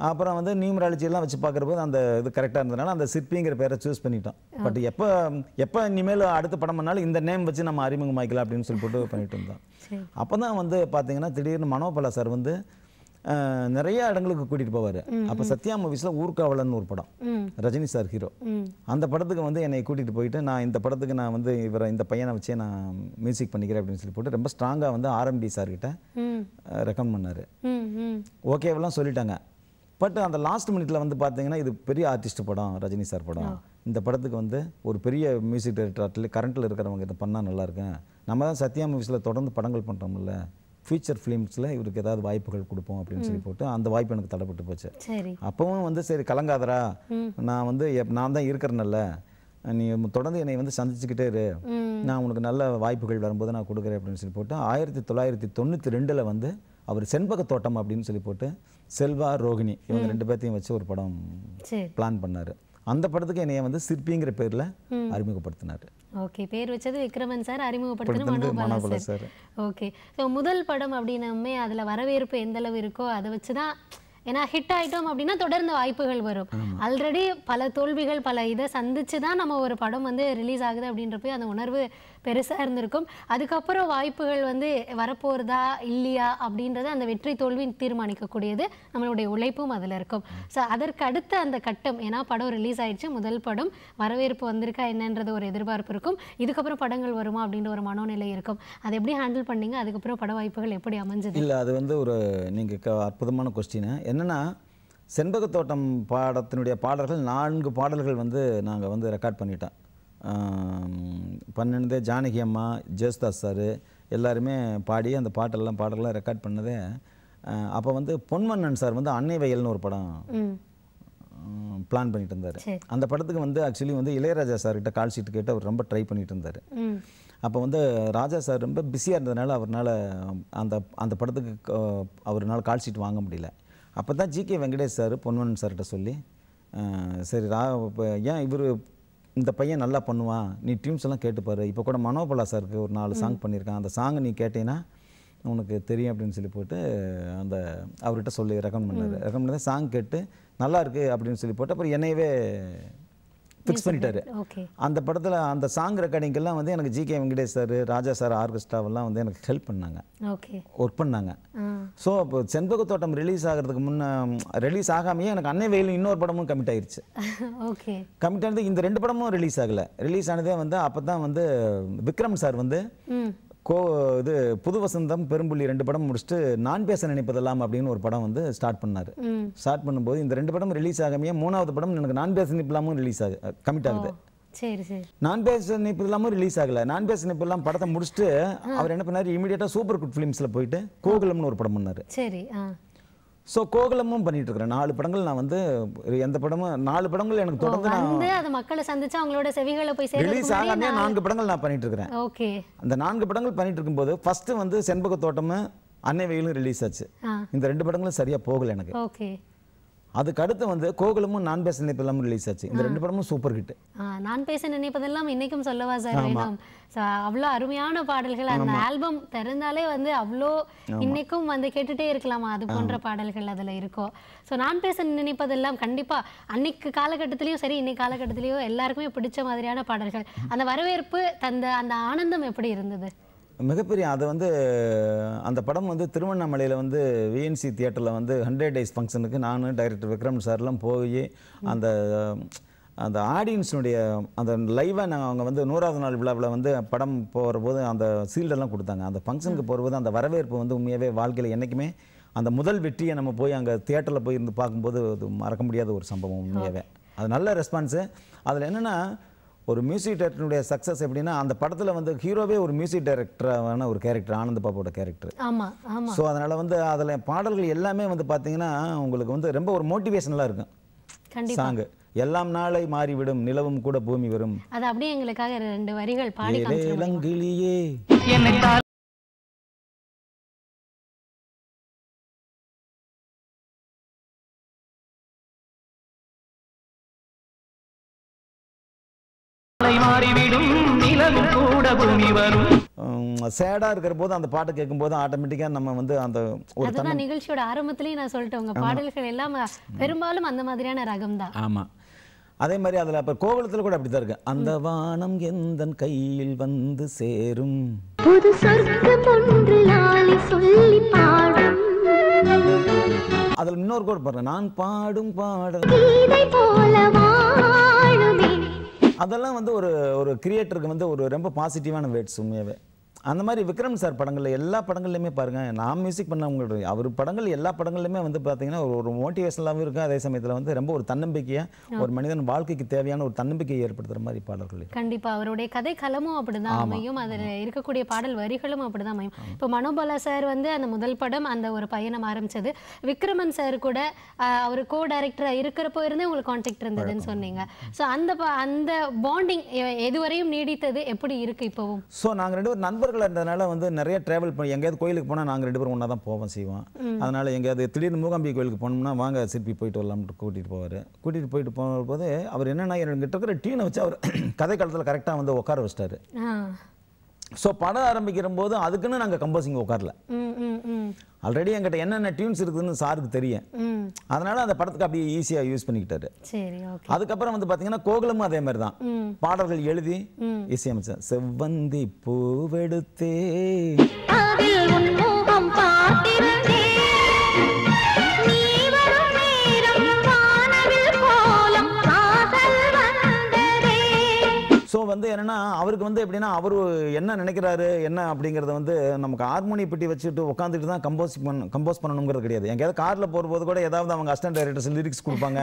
அப்புறம் வந்து நியூமராலஜிலாம் வச்சு போது அந்த இது கரெக்டாக இருந்ததுனால அந்த சிற்பிங்கிற பேரை சூஸ் பண்ணிட்டோம் பட் எப்போ எப்போ இனிமேல் அடுத்த படம் பண்ணாலும் இந்த நேம் வச்சு நம்ம அறிமுகமாக்கலாம் அப்படின்னு சொல்லி போட்டு பண்ணிட்டு இருந்தோம் அப்போ தான் வந்து பார்த்தீங்கன்னா திடீர்னு மனோபலா சார் வந்து நிறைய இடங்களுக்கு கூட்டிகிட்டு போவார் அப்போ சத்யா மூவிஸில் ஊர்காவலன்னு ஒரு படம் ரஜினி சார் ஹீரோ அந்த படத்துக்கு வந்து என்னை கூட்டிகிட்டு போயிட்டு நான் இந்த படத்துக்கு நான் வந்து இவரை இந்த பையனை வச்சே நான் மியூசிக் பண்ணிக்கிறேன் அப்படின்னு சொல்லி போட்டு ரொம்ப ஸ்ட்ராங்காக வந்து ஆர்எம்டி சார்கிட்ட ரெக்கமெண்ட் பண்ணார் ஓகேவெல்லாம் சொல்லிட்டாங்க பட் அந்த லாஸ்ட் மினிட்ல வந்து பார்த்தீங்கன்னா இது பெரிய ஆர்டிஸ்ட் படம் ரஜினி சார் படம் இந்த படத்துக்கு வந்து ஒரு பெரிய மியூசிக் டைரக்டர் கரண்ட்டில் இருக்கிறவங்க இதை பண்ணால் நல்லாயிருக்கும் நம்ம தான் சத்யா மூவிஸில் தொடர்ந்து படங்கள் பண்ணுறோம்ல ஃபியூச்சர் ஃபிலிம்ஸில் இவருக்கு ஏதாவது வாய்ப்புகள் கொடுப்போம் அப்படின்னு சொல்லி போட்டு அந்த வாய்ப்பு எனக்கு தடைப்பட்டு போச்சு அப்பவும் வந்து சரி கலங்காதரா நான் வந்து நான் தான் இருக்கிறேன்ல நீ தொடர்ந்து என்னை வந்து சந்திச்சுக்கிட்டே இரு நான் உனக்கு நல்ல வாய்ப்புகள் வரும்போது நான் கொடுக்குறேன் அப்படின்னு சொல்லி போட்டு ஆயிரத்தி தொள்ளாயிரத்தி தொண்ணூற்றி ரெண்டில் வந்து அவர் செண்பக தோட்டம் அப்படின்னு சொல்லி போட்டு செல்வா ரோகிணி இவங்க ரெண்டு பேர்த்தையும் வச்சு ஒரு படம் பிளான் பண்ணார் அந்த படத்துக்கு என்னைய வந்து சிற்பிங்கிற பேர்ல அறிமுகப்படுத்தினார் ஓகே பேர் வச்சது விக்ரமன் சார் அறிமுகப்படுத்தின மனோபல சார் ஓகே ஸோ முதல் படம் அப்படின்னமே அதுல வரவேற்பு எந்த அளவு இருக்கோ அதை வச்சுதான் ஏன்னா ஹிட் ஆகிட்டோம் அப்படின்னா தொடர்ந்து வாய்ப்புகள் வரும் ஆல்ரெடி பல தோல்விகள் பல இதை சந்திச்சு தான் நம்ம ஒரு படம் வந்து ரிலீஸ் ஆகுது அப்படின்றப்ப அந்த உணர்வு பெருசாக இருந்திருக்கும் அதுக்கப்புறம் வாய்ப்புகள் வந்து வரப்போகிறதா இல்லையா அப்படின்றத அந்த வெற்றி தோல்வி தீர்மானிக்கக்கூடியது நம்மளுடைய உழைப்பும் அதில் இருக்கும் ஸோ அதற்கு அடுத்த அந்த கட்டம் ஏன்னா படம் ரிலீஸ் ஆயிடுச்சு முதல் படம் வரவேற்பு வந்திருக்கா என்னன்றது ஒரு எதிர்பார்ப்பு இருக்கும் இதுக்கப்புறம் படங்கள் வருமா அப்படின்ற ஒரு மனோநிலை இருக்கும் அதை எப்படி ஹேண்டில் பண்ணீங்க அதுக்கப்புறம் பட வாய்ப்புகள் எப்படி அமைஞ்சது இல்லை அது வந்து ஒரு நீங்கள் அற்புதமான கொஸ்டின் என்னென்னா செண்பகத்தோட்டம் பாடத்தினுடைய பாடல்கள் நான்கு பாடல்கள் வந்து நாங்கள் வந்து ரெக்கார்ட் பண்ணிட்டோம் பன்னெண்டு ஜானகி அம்மா ஜேசுதாஸ் சார் எல்லாருமே பாடி அந்த பாட்டெல்லாம் பாடலாம் ரெக்கார்ட் பண்ணது அப்போ வந்து பொன்மன்னன் சார் வந்து அன்னை வயல்னு ஒரு படம் பிளான் பண்ணிட்டு இருந்தார் அந்த படத்துக்கு வந்து ஆக்சுவலி வந்து இளையராஜா சார்கிட்ட கால் கேட்டு அவர் ரொம்ப ட்ரை பண்ணிட்டு இருந்தார் அப்போ வந்து ராஜா சார் ரொம்ப பிஸியாக இருந்ததுனால அவரால் அந்த அந்த படத்துக்கு அவரால் கால் ஷீட் வாங்க முடியல அப்போ தான் ஜிகே வெங்கடேஷ் சார் பொன்மன் சார்கிட்ட சொல்லி சரி ரா இப்போ ஏன் இவர் இந்த பையன் நல்லா பண்ணுவான் நீ டியூன்ஸ் எல்லாம் கேட்டுப்பாரு இப்போ கூட மனோபலா சாருக்கு ஒரு நாலு சாங் பண்ணியிருக்கான் அந்த சாங்கை நீ கேட்டீங்கன்னா உனக்கு தெரியும் அப்படின்னு சொல்லி போட்டு அந்த அவர்கிட்ட சொல்லி ரெக்கமெண்ட் பண்ணார் ரெக்கமெண்ட் பண்ணி சாங் கேட்டு நல்லா இருக்குது அப்படின்னு சொல்லி போட்டு அப்புறம் என்னையவே ஃபிக்ஸ் பண்ணிட்டாரு அந்த படத்தில் அந்த சாங் ரெக்கார்டிங்கெல்லாம் வந்து எனக்கு ஜிகே வெங்கடேஷ் சார் ராஜா சார் ஆர்கெஸ்ட்ராவெல்லாம் வந்து எனக்கு ஹெல்ப் பண்ணாங்க ஒர்க் பண்ணாங்க ஸோ அப்போ செண்பக தோட்டம் ரிலீஸ் ஆகிறதுக்கு முன்னே ரிலீஸ் ஆகாமையே எனக்கு அன்னை வெயில் இன்னொரு படமும் கமிட் ஆயிடுச்சு கமிட் ஆனது இந்த ரெண்டு படமும் ரிலீஸ் ஆகலை ரிலீஸ் ஆனதே வந்து அப்போ தான் வந்து விக்ரம் சார் வந்து கோ இது புது வசந்தம் பெரும்புள்ளி ரெண்டு படம் முடிச்சுட்டு நான் பேச நினைப்பதெல்லாம் அப்படின்னு ஒரு படம் வந்து ஸ்டார்ட் பண்ணார் ஸ்டார்ட் பண்ணும்போது இந்த ரெண்டு படம் ரிலீஸ் ஆகாமையே மூணாவது படம் எனக்கு நான் பேச நினைப்பலாமும் ரிலீஸ் ஆகு கமிட் ஆகுது நான் பேச நினைப்பதெல்லாமும் ரிலீஸ் ஆகல நான் பேச நினைப்பெல்லாம் படத்தை முடிச்சுட்டு அவர் என்ன பண்ணாரு இமீடியட்டா சூப்பர் குட் ஃபிலிம்ஸ்ல போயிட்டு கோகுலம்னு ஒரு படம் பண்ணார் ஸோ கோகுலமும் பண்ணிட்டு இருக்கிறேன் நாலு படங்கள் நான் வந்து எந்த படமும் நாலு படங்கள் எனக்கு தொடர்ந்து நான் அது மக்களை சந்திச்சு அவங்களோட செவிகளை போய் ரிலீஸ் ஆகாமே நான்கு படங்கள் நான் பண்ணிட்டு இருக்கிறேன் ஓகே அந்த நான்கு படங்கள் பண்ணிட்டு இருக்கும்போது ஃபர்ஸ்ட் வந்து செண்பக தோட்டமும் அன்னை வெயிலும் ரிலீஸ் ஆச்சு இந்த ரெண்டு படங்களும் சரியா போகல எனக்கு ஓகே அதுக்கு அடுத்து வந்து கோகுலமும் நான் பேச நினைப்பதெல்லாம் ரிலீஸ் ஆச்சு இந்த ரெண்டு படமும் சூப்பர் ஹிட் நான் பேச நினைப்பதெல்லாம் இன்னைக்கும் சொல்லவா சார் ஸோ அவ்வளோ அருமையான பாடல்கள் அந்த ஆல்பம் திறந்தாலே வந்து அவ்வளோ இன்னைக்கும் வந்து கேட்டுட்டே இருக்கலாமா அது போன்ற பாடல்கள் அதில் இருக்கும் ஸோ நான் பேச நினைப்பதெல்லாம் கண்டிப்பாக அன்னைக்கு காலகட்டத்திலையும் சரி இன்னைக்கு காலகட்டத்திலையும் எல்லாருக்குமே பிடிச்ச மாதிரியான பாடல்கள் அந்த வரவேற்பு தந்த அந்த ஆனந்தம் எப்படி இருந்தது மிகப்பெரிய அது வந்து அந்த படம் வந்து திருவண்ணாமலையில் வந்து விஎன்சி தியேட்டரில் வந்து ஹண்ட்ரட் டேஸ் ஃபங்க்ஷனுக்கு நான் டைரக்டர் விக்ரம் சார்லாம் போய் அந்த அந்த ஆடியன்ஸினுடைய அந்த லைவாக நாங்கள் அவங்க வந்து நூறாவது நாள் விழாவில் வந்து படம் போகிற போது அந்த சீல்டெல்லாம் கொடுத்தாங்க அந்த ஃபங்க்ஷனுக்கு போகிறபோது அந்த வரவேற்பு வந்து உண்மையாகவே வாழ்க்கையில் என்றைக்குமே அந்த முதல் வெற்றியை நம்ம போய் அங்கே தியேட்டரில் போய் இருந்து பார்க்கும்போது அது மறக்க முடியாத ஒரு சம்பவம் உண்மையாகவே அது நல்ல ரெஸ்பான்ஸு அதில் என்னென்னா ஒரு மியூசிக் டைரக்டருடைய சக்ஸஸ் எப்படின்னா அந்த படத்தில் வந்து ஹீரோவே ஒரு மியூசிக் டைரக்டரான ஒரு கேரக்டர் ஆனந்த பாப்பாவோட கேரக்டர் ஆமாம் ஸோ அதனால் வந்து அதில் பாடல்கள் எல்லாமே வந்து பார்த்தீங்கன்னா உங்களுக்கு வந்து ரொம்ப ஒரு மோட்டிவேஷனலாக இருக்கும் சாங்கு எல்லாம் நாளை மாறிவிடும் நிலவும் கூட பூமி வரும் அது அப்படியே எங்களுக்காக ரெண்டு வரிகள் பாடி இலங்கிலியே சேடாக இருக்கிற போது அந்த பாட்டை கேட்கும்போது ஆட்டோமேட்டிக்கா நம்ம வந்து அந்த ஒரு தன நிகழ்ச்சியோட ஆரம்பத்திலயே நான் சொல்லிட்டேன் உங்க பாடல்கள் எல்லாம் பெரும்பாலும் அந்த மாதிரியான ரகம் தான் ஆமாம் அதே மாதிரி அதில் அப்போ கோவலத்தில் கூட அப்படிதான் இருக்கு அந்த வானம் எந்த கையில் வந்து சேரும் புது சொர்க்கம் ஒன்று சொல்லி பாடும் அதில் இன்னொரு கூட பாடுறேன் நான் பாடும் பாடல் அதெல்லாம் வந்து ஒரு ஒரு கிரியேட்டருக்கு வந்து ஒரு ரொம்ப பாசிட்டிவான வேர்ட்ஸ் உண்மையாவே அந்த மாதிரி விக்ரம் சார் படங்களில் எல்லா படங்கள்லையுமே பாருங்கள் நான் மியூசிக் பண்ணவங்களுடைய அவர் படங்கள் எல்லா படங்கள்லையுமே வந்து பார்த்தீங்கன்னா ஒரு ஒரு மோட்டிவேஷனாகவும் இருக்கும் அதே சமயத்தில் வந்து ரொம்ப ஒரு தன்னம்பிக்கையாக ஒரு மனிதன் வாழ்க்கைக்கு தேவையான ஒரு தன்னம்பிக்கையை ஏற்படுத்துகிற மாதிரி பாடல்கள் கண்டிப்பாக அவருடைய கதை களமும் அப்படிதான் அமையும் அதில் இருக்கக்கூடிய பாடல் வரிகளும் அப்படிதான் அமையும் இப்போ மனோபாலா சார் வந்து அந்த முதல் படம் அந்த ஒரு பயணம் ஆரம்பித்தது விக்ரமன் சார் கூட அவர் கோ டைரக்டராக இருக்கிறப்போ இருந்தே உங்களுக்கு கான்டெக்ட் இருந்ததுன்னு சொன்னீங்க ஸோ அந்த அந்த பாண்டிங் எதுவரையும் நீடித்தது எப்படி இருக்குது இப்போவும் ஸோ நாங்கள் ரெண்டு ஒரு நண்பர்கள் இருந்ததுனால வந்து நிறைய டிராவல் பண்ணி எங்கேயாவது கோயிலுக்கு போனால் நாங்கள் ரெண்டு பேரும் ஒன்றா தான் போவோம் செய்வோம் அதனால் எங்கேயாவது திடீர்னு மூகாம்பி கோயிலுக்கு போனோம்னா வாங்க சிற்பி போயிட்டு வரலாம்னு கூட்டிகிட்டு போவார் கூட்டிகிட்டு போயிட்டு போகும்போது அவர் என்னென்னா என்கிட்ட இருக்கிற டீனை வச்சு அவர் கதை காலத்தில் கரெக்டாக வந்து உட்கார வச்சிட்டாரு ஸோ படம் ஆரம்பிக்கிற போது அதுக்குன்னு நாங்கள் கம்போசிங் உட்காரல ஆல்ரெடி என்கிட்ட என்னென்ன டியூன்ஸ் இருக்குதுன்னு சாருக்கு தெரியும் அதனால அந்த படத்துக்கு அப்படியே ஈஸியாக யூஸ் பண்ணிக்கிட்டாரு அதுக்கப்புறம் வந்து பார்த்தீங்கன்னா கோகுலமும் அதே மாதிரி தான் பாடல்கள் எழுதி இசையமைச்சேன் செவ்வந்தி பூவெடுத்தே ஸோ வந்து என்னென்னா அவருக்கு வந்து எப்படின்னா அவர் என்ன நினைக்கிறாரு என்ன அப்படிங்கிறத வந்து நமக்கு ஹார்மோனி பெட்டி வச்சுட்டு உட்காந்துட்டு தான் கம்போஸ் பண்ண கம்போஸ் பண்ணணுங்கிறது கிடையாது எங்கேயாவது காரில் போகும்போது கூட ஏதாவது அவங்க அஸ்டன்ட் டைரக்டர்ஸ் லிரிக்ஸ் கொடுப்பாங்க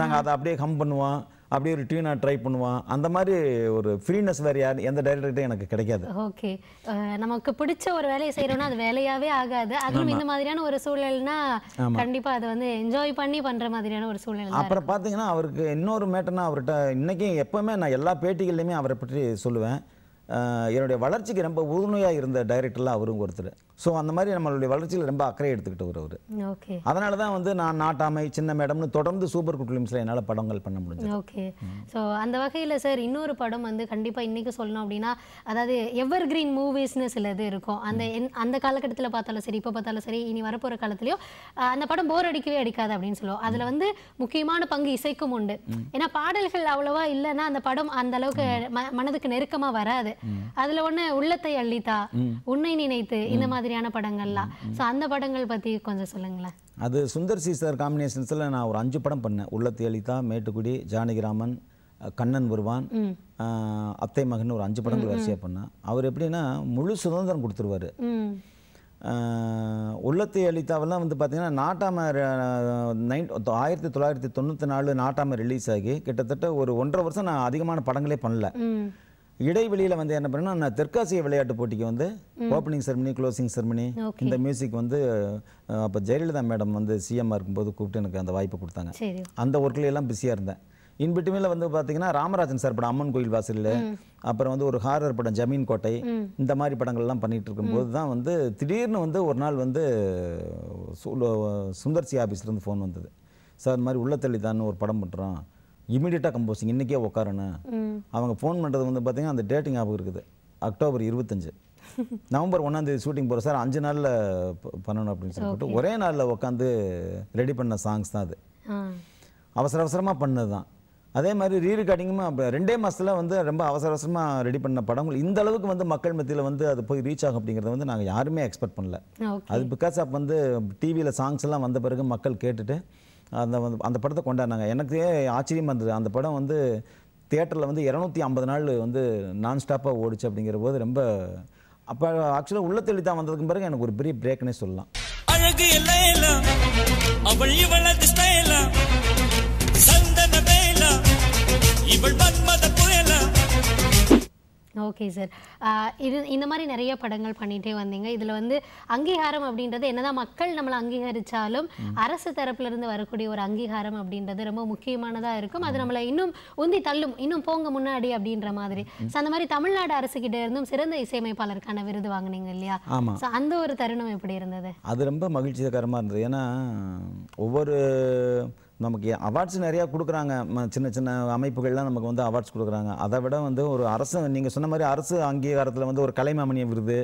நாங்கள் அதை அப்படியே கம் பண்ணுவோம் அப்படி ஒரு டியூனாக ட்ரை பண்ணுவான் அந்த மாதிரி ஒரு ஃப்ரீனஸ் வேறு யார் எந்த டைரக்டர்கிட்டையும் எனக்கு கிடைக்காது ஓகே நமக்கு பிடிச்ச ஒரு வேலையை செய்கிறோன்னா அது வேலையாகவே ஆகாது அதுவும் இந்த மாதிரியான ஒரு சூழல்னா கண்டிப்பாக அதை வந்து என்ஜாய் பண்ணி பண்ணுற மாதிரியான ஒரு சூழல் அப்புறம் பார்த்தீங்கன்னா அவருக்கு இன்னொரு மேட்டர்னா அவர்கிட்ட இன்றைக்கும் எப்போவுமே நான் எல்லா பேட்டிகள்லையுமே அவரை பற்றி சொல்லுவேன் என்னுடைய வளர்ச்சிக்கு ரொம்ப உறுதுணையாக இருந்த டைரக்டர்லாம் அவரும் ஒருத்தர் ஸோ அந்த மாதிரி நம்மளுடைய வளர்ச்சியில் ரொம்ப அக்கறை எடுத்துக்கிட்டு வருவார் ஓகே அதனால தான் வந்து நான் நாட்டாமை சின்ன மேடம்னு தொடர்ந்து சூப்பர் குட் ஃபிலிம்ஸில் என்னால் படங்கள் பண்ண முடிஞ்சது ஓகே ஸோ அந்த வகையில் சார் இன்னொரு படம் வந்து கண்டிப்பாக இன்றைக்கி சொல்லணும் அப்படின்னா அதாவது எவர் கிரீன் மூவிஸ்னு சில இது இருக்கும் அந்த என் அந்த காலகட்டத்தில் பார்த்தாலும் சரி இப்போ பார்த்தாலும் சரி இனி வரப்போகிற காலத்துலையும் அந்த படம் போர் அடிக்கவே அடிக்காது அப்படின்னு சொல்லுவோம் அதில் வந்து முக்கியமான பங்கு இசைக்கும் உண்டு ஏன்னா பாடல்கள் அவ்வளோவா இல்லைன்னா அந்த படம் அந்த அளவுக்கு மனதுக்கு நெருக்கமாக வராது அதில் ஒன்று உள்ளத்தை அள்ளித்தா உன்னை நினைத்து இந்த மாதிரி மாதிரியான படங்கள்லாம் ஸோ அந்த படங்கள் பற்றி கொஞ்சம் சொல்லுங்களேன் அது சுந்தர் சி சார் காம்பினேஷன்ஸில் நான் ஒரு அஞ்சு படம் பண்ணேன் உள்ளத்து அளிதா மேட்டுக்குடி ஜானகிராமன் கண்ணன் வருவான் அத்தை மகன் ஒரு அஞ்சு படங்கள் வரிசையாக பண்ணேன் அவர் எப்படின்னா முழு சுதந்திரம் கொடுத்துருவாரு உள்ளத்தை அளித்தாவெல்லாம் வந்து பார்த்திங்கன்னா நாட்டாம நைன் ஆயிரத்தி தொள்ளாயிரத்தி தொண்ணூற்றி நாலு நாட்டாம ரிலீஸ் ஆகி கிட்டத்தட்ட ஒரு ஒன்றரை வருஷம் நான் அதிகமான படங்களே பண்ணல இடைவெளியில் வந்து என்ன பண்ணால் நான் தெற்காசிய விளையாட்டு போட்டிக்கு வந்து ஓப்பனிங் செரமனி க்ளோசிங் செரமனி இந்த மியூசிக் வந்து அப்போ ஜெயலலிதா மேடம் வந்து சிஎம்மாக இருக்கும்போது கூப்பிட்டு எனக்கு அந்த வாய்ப்பு கொடுத்தாங்க அந்த ஒர்க்லையெல்லாம் பிஸியாக இருந்தேன் இன்பிட்டுமேல வந்து பார்த்தீங்கன்னா ராமராஜன் சார் படம் அம்மன் கோயில் வாசலில் அப்புறம் வந்து ஒரு ஹாரர் படம் ஜமீன் கோட்டை இந்த மாதிரி படங்கள்லாம் பண்ணிட்டு இருக்கும்போது தான் வந்து திடீர்னு வந்து ஒரு நாள் வந்து சுந்தர்சி ஆஃபீஸ்லேருந்து ஃபோன் வந்தது சார் இந்த மாதிரி உள்ளத்தள்ளிதான்னு ஒரு படம் பண்ணுறோம் இமீடியட்டாக கம்போசிங் இன்றைக்கே உட்காரணும் அவங்க ஃபோன் பண்ணுறது வந்து பார்த்தீங்கன்னா அந்த டேட்டிங் ஆப் இருக்குது அக்டோபர் இருபத்தஞ்சு நவம்பர் ஒன்றாந்தேதி ஷூட்டிங் போகிற சார் அஞ்சு நாளில் பண்ணணும் அப்படின்னு சொல்லிட்டு ஒரே நாளில் உட்காந்து ரெடி பண்ண சாங்ஸ் தான் அது அவசர அவசரமாக பண்ணது தான் அதே மாதிரி ரீ ரெக்கார்டிங்குமே அப்போ ரெண்டே மாதத்தில் வந்து ரொம்ப அவசர அவசரமாக ரெடி பண்ண படங்கள் இந்த அளவுக்கு வந்து மக்கள் மத்தியில் வந்து அது போய் ரீச் ஆகும் அப்படிங்கிறத வந்து நாங்கள் யாருமே எக்ஸ்பெக்ட் பண்ணல அது பிகாஸ் அப்போ வந்து டிவியில் சாங்ஸ் எல்லாம் வந்த பிறகு மக்கள் கேட்டுட்டு அந்த அந்த படத்தை கொண்டாடினாங்க எனக்கே ஆச்சரியமாக இருந்தது அந்த படம் வந்து தேட்டரில் வந்து இரநூத்தி ஐம்பது நாள் வந்து நான் ஸ்டாப்பாக ஓடிச்சு அப்படிங்கிற போது ரொம்ப அப்போ ஆக்சுவலாக உள்ள தெளித்தா வந்ததுக்கு பிறகு எனக்கு ஒரு பெரிய பிரேக்னே சொல்லலாம் அழகு இவள் பத்மத புயல் ஓகே சார் இது இந்த மாதிரி நிறைய படங்கள் பண்ணிகிட்டே வந்தீங்க இதில் வந்து அங்கீகாரம் அப்படின்றது என்னதான் மக்கள் நம்மளை அங்கீகரித்தாலும் அரசு தரப்பிலிருந்து வரக்கூடிய ஒரு அங்கீகாரம் அப்படின்றது ரொம்ப முக்கியமானதாக இருக்கும் அது நம்மளை இன்னும் உந்தி தள்ளும் இன்னும் போங்க முன்னாடி அப்படின்ற மாதிரி ஸோ அந்த மாதிரி தமிழ்நாடு அரசுக்கிட்ட இருந்தும் சிறந்த இசையமைப்பாளருக்கான விருது வாங்கினீங்க இல்லையா ஸோ அந்த ஒரு தருணம் எப்படி இருந்தது அது ரொம்ப மகிழ்ச்சிகரமாக இருந்தது ஏன்னா ஒவ்வொரு நமக்கு அவார்ட்ஸ் நிறையா கொடுக்குறாங்க சின்ன சின்ன அமைப்புகள்லாம் நமக்கு வந்து அவார்ட்ஸ் கொடுக்குறாங்க அதை விட வந்து ஒரு அரசு நீங்கள் சொன்ன மாதிரி அரசு அங்கீகாரத்தில் வந்து ஒரு கலைமாமணிய விருது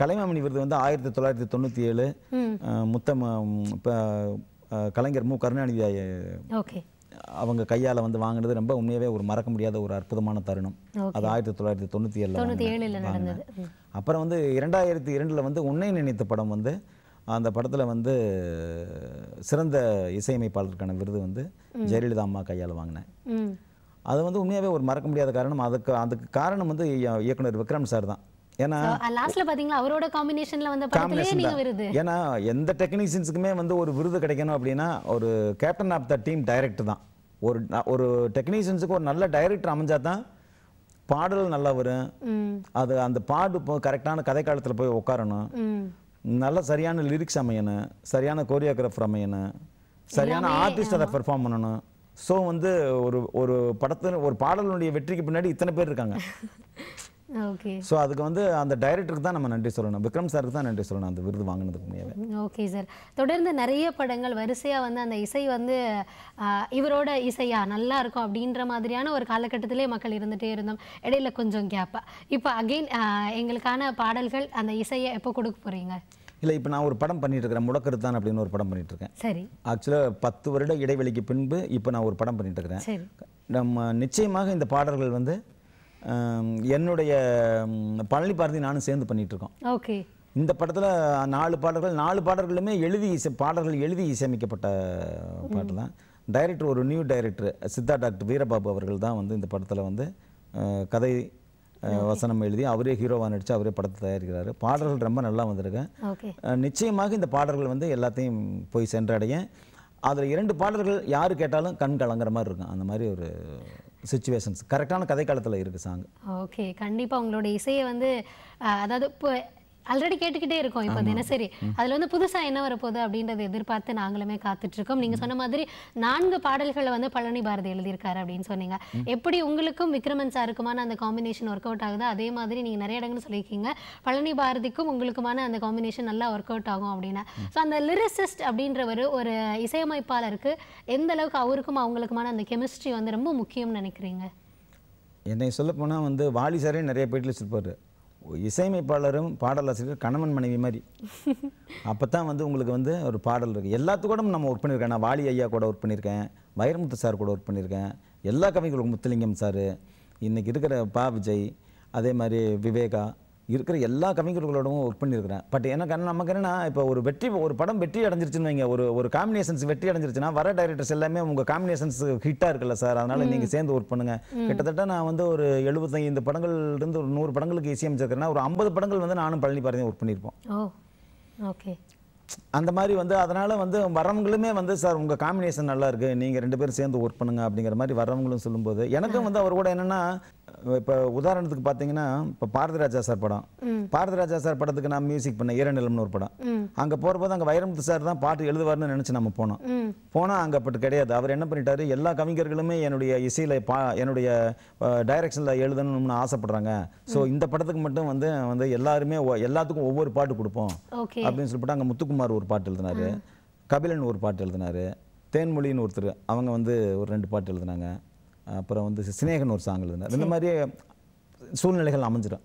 கலைமாமணி விருது வந்து ஆயிரத்தி தொள்ளாயிரத்தி தொண்ணூற்றி ஏழு முத்த கலைஞர் மு கருணாநிதி அவங்க கையால் வந்து வாங்கினது ரொம்ப உண்மையாகவே ஒரு மறக்க முடியாத ஒரு அற்புதமான தருணம் அது ஆயிரத்தி தொள்ளாயிரத்தி தொண்ணூற்றி ஏழில் அப்புறம் வந்து இரண்டாயிரத்தி இரண்டில் வந்து உன்னை நினைத்த படம் வந்து அந்த படத்தில் வந்து சிறந்த இசையமைப்பாளருக்கான விருது வந்து ஜெயலலிதா அம்மா கையால் வாங்கினேன் அது வந்து உண்மையாகவே ஒரு மறக்க முடியாத காரணம் அதுக்கு அதுக்கு காரணம் வந்து இயக்குனர் விக்ரம் சார் தான் ஏன்னா லாஸ்ட்ல பாத்தீங்களா அவரோட காம்பினேஷன்ல வந்த படத்துலயே நீங்க ஏன்னா எந்த டெக்னீஷியன்ஸ்க்குமே வந்து ஒரு விருது கிடைக்கணும் அப்படின்னா ஒரு captain of the team director தான் ஒரு ஒரு டெக்னீஷியன்ஸுக்கு ஒரு நல்ல டைரக்டர் அமைஞ்சா தான் பாடல் நல்லா வரும் அது அந்த பாடு கரெக்டான கதை காலத்தில் போய் உட்காரணும் நல்ல சரியான லிரிக்ஸ் அமையணும் சரியான கோரியோகிராஃபர் அமையணும் சரியான ஆர்டிஸ்ட் அதை பெர்ஃபார்ம் பண்ணணும் ஸோ வந்து ஒரு ஒரு படத்தில் ஒரு பாடலுடைய வெற்றிக்கு பின்னாடி இத்தனை பேர் இருக்காங்க ஓகே ஸோ அதுக்கு வந்து அந்த டைரக்டருக்கு தான் நம்ம நன்றி சொல்லணும் விக்ரம் சாருக்கு தான் நன்றி சொல்லணும் அந்த விருது வாங்கினதுக்கு உண்மையாகவே ஓகே சார் தொடர்ந்து நிறைய படங்கள் வரிசையாக வந்து அந்த இசை வந்து இவரோட இசையா நல்லா இருக்கும் அப்படின்ற மாதிரியான ஒரு காலகட்டத்திலே மக்கள் இருந்துகிட்டே இருந்தோம் இடையில கொஞ்சம் கேப்பா இப்போ அகெயின் எங்களுக்கான பாடல்கள் அந்த இசையை எப்போ கொடுக்க போகிறீங்க இல்லை இப்போ நான் ஒரு படம் பண்ணிட்டு இருக்கிறேன் முடக்கருத்தான் அப்படின்னு ஒரு படம் பண்ணிட்டு இருக்கேன் சரி ஆக்சுவலாக பத்து வருட இடைவெளிக்கு பின்பு இப்போ நான் ஒரு படம் பண்ணிட்டு இருக்கிறேன் நம்ம நிச்சயமாக இந்த பாடல்கள் வந்து என்னுடைய பழனி பாரதி நானும் சேர்ந்து பண்ணிகிட்ருக்கோம் ஓகே இந்த படத்தில் நாலு பாடல்கள் நாலு பாடல்களுமே எழுதி இசை பாடல்கள் எழுதி இசையமைக்கப்பட்ட பாட்டு தான் டைரக்டர் ஒரு new director Siddha doctor Veerababu அவர்கள் தான் வந்து இந்த படத்தில் வந்து கதை வசனம் எழுதி அவரே ஹீரோவாக நடித்து அவரே படத்தை தயாரிக்கிறாரு பாடல்கள் ரொம்ப நல்லா வந்திருக்கேன் நிச்சயமாக இந்த பாடல்கள் வந்து எல்லாத்தையும் போய் சென்றடையேன் அதில் இரண்டு பாடல்கள் யார் கேட்டாலும் கண் கலங்குற மாதிரி இருக்கும் அந்த மாதிரி ஒரு சுச்சுவேஷன்ஸ் கரெக்டான கதை காலத்தில் இருக்குது சாங் ஓகே கண்டிப்பாக உங்களோட இசையை வந்து அதாவது இப்போ ஆல்ரெடி கேட்டுக்கிட்டே இருக்கோம் இப்போ தினசரி அதில் வந்து புதுசாக என்ன வரப்போகுது அப்படின்றத எதிர்பார்த்து நாங்களுமே காத்துட்ருக்கோம் நீங்கள் சொன்ன மாதிரி நான்கு பாடல்களை வந்து பழனி பாரதி எழுதியிருக்காரு அப்படின்னு சொன்னீங்க எப்படி உங்களுக்கும் விக்ரமன் சாருக்குமான அந்த காம்பினேஷன் ஒர்க் அவுட் ஆகுது அதே மாதிரி நீங்கள் நிறைய இடங்கள்னு சொல்லியிருக்கீங்க பழனி பாரதிக்கும் உங்களுக்குமான அந்த காம்பினேஷன் நல்லா ஒர்க் அவுட் ஆகும் அப்படின்னா ஸோ அந்த லிரிசிஸ்ட் அப்படின்றவர் ஒரு இசையமைப்பாளருக்கு எந்த அளவுக்கு அவருக்கும் அவங்களுக்குமான அந்த கெமிஸ்ட்ரி வந்து ரொம்ப முக்கியம்னு நினைக்கிறீங்க என்னை சொல்லப்போனால் வந்து வாலி சாரே நிறைய பேட்டில் வச்சுருப்பார் இசையமைப்பாளரும் பாடலாசிரியர் கணவன் மனைவி மாதிரி அப்போ தான் வந்து உங்களுக்கு வந்து ஒரு பாடல் இருக்குது எல்லாத்துக்கூட நம்ம ஒர்க் பண்ணியிருக்கேன் நான் வாலி ஐயா கூட ஒர்க் பண்ணியிருக்கேன் வைரமுத்து சார் கூட ஒர்க் பண்ணியிருக்கேன் எல்லா கவிகளுக்கும் முத்துலிங்கம் சார் இன்றைக்கி இருக்கிற பா விஜய் அதே மாதிரி விவேகா இருக்கிற எல்லா கவிஞர்களோடவும் ஒர்க் பண்ணியிருக்கிறேன் பட் எனக்கு நமக்கு என்னன்னா இப்போ ஒரு வெற்றி ஒரு படம் வெற்றி அடைஞ்சிருச்சுன்னு வைங்க ஒரு ஒரு காம்பினேஷன்ஸ் வெற்றி அடைஞ்சிருச்சுன்னா வர டைரக்டர்ஸ் எல்லாமே உங்கள் காம்பினேஷன்ஸ் ஹிட்டாக இருக்குல்ல சார் அதனால் நீங்கள் சேர்ந்து ஒர்க் பண்ணுங்க கிட்டத்தட்ட நான் வந்து ஒரு எழுபத்தைந்து படங்கள்லேருந்து ஒரு நூறு படங்களுக்கு இசையமைச்சிருக்கிறேன்னா ஒரு ஐம்பது படங்கள் வந்து நானும் பழனி பாரதியும் ஒர்க் பண்ணியிருப்போம் ஓகே அந்த மாதிரி வந்து அதனால வந்து வரவங்களுமே வந்து சார் உங்க காம்பினேஷன் நல்லா இருக்கு நீங்கள் ரெண்டு பேரும் சேர்ந்து ஒர்க் பண்ணுங்க அப்படிங்கிற மாதிரி வரவங்களும் சொல்லும்போது எனக்கும் வந்து அவர் கூட என்னென்னா இப்போ உதாரணத்துக்கு பார்த்தீங்கன்னா இப்போ பாரதிராஜா சார் படம் பாரதிராஜா சார் படத்துக்கு நான் மியூசிக் பண்ணேன் ஈரநிலம்னு ஒரு படம் அங்கே போகிறபோது அங்கே வைரமுத்து சார் தான் பாட்டு எழுதுவார்னு நினச்சி நம்ம போனோம் போனால் அங்கே அப்படி கிடையாது அவர் என்ன பண்ணிட்டார் எல்லா கவிஞர்களுமே என்னுடைய இசையில் பா என்னுடைய டைரக்ஷனில் எழுதணும்னு ஆசைப்படுறாங்க ஸோ இந்த படத்துக்கு மட்டும் வந்து வந்து எல்லாருமே எல்லாத்துக்கும் ஒவ்வொரு பாட்டு கொடுப்போம் அப்படின்னு சொல்லிவிட்டு அங்கே முத்துக்குமார் ஒரு பாட்டு எழுதினாரு கபிலன் ஒரு பாட்டு எழுதினாரு தேன்மொழின்னு ஒருத்தர் அவங்க வந்து ஒரு ரெண்டு பாட்டு எழுதினாங்க அப்புறம் வந்து சிநேகன் ஒரு சாங் எழுதினார் இந்த மாதிரி சூழ்நிலைகள் அமைஞ்சிடும்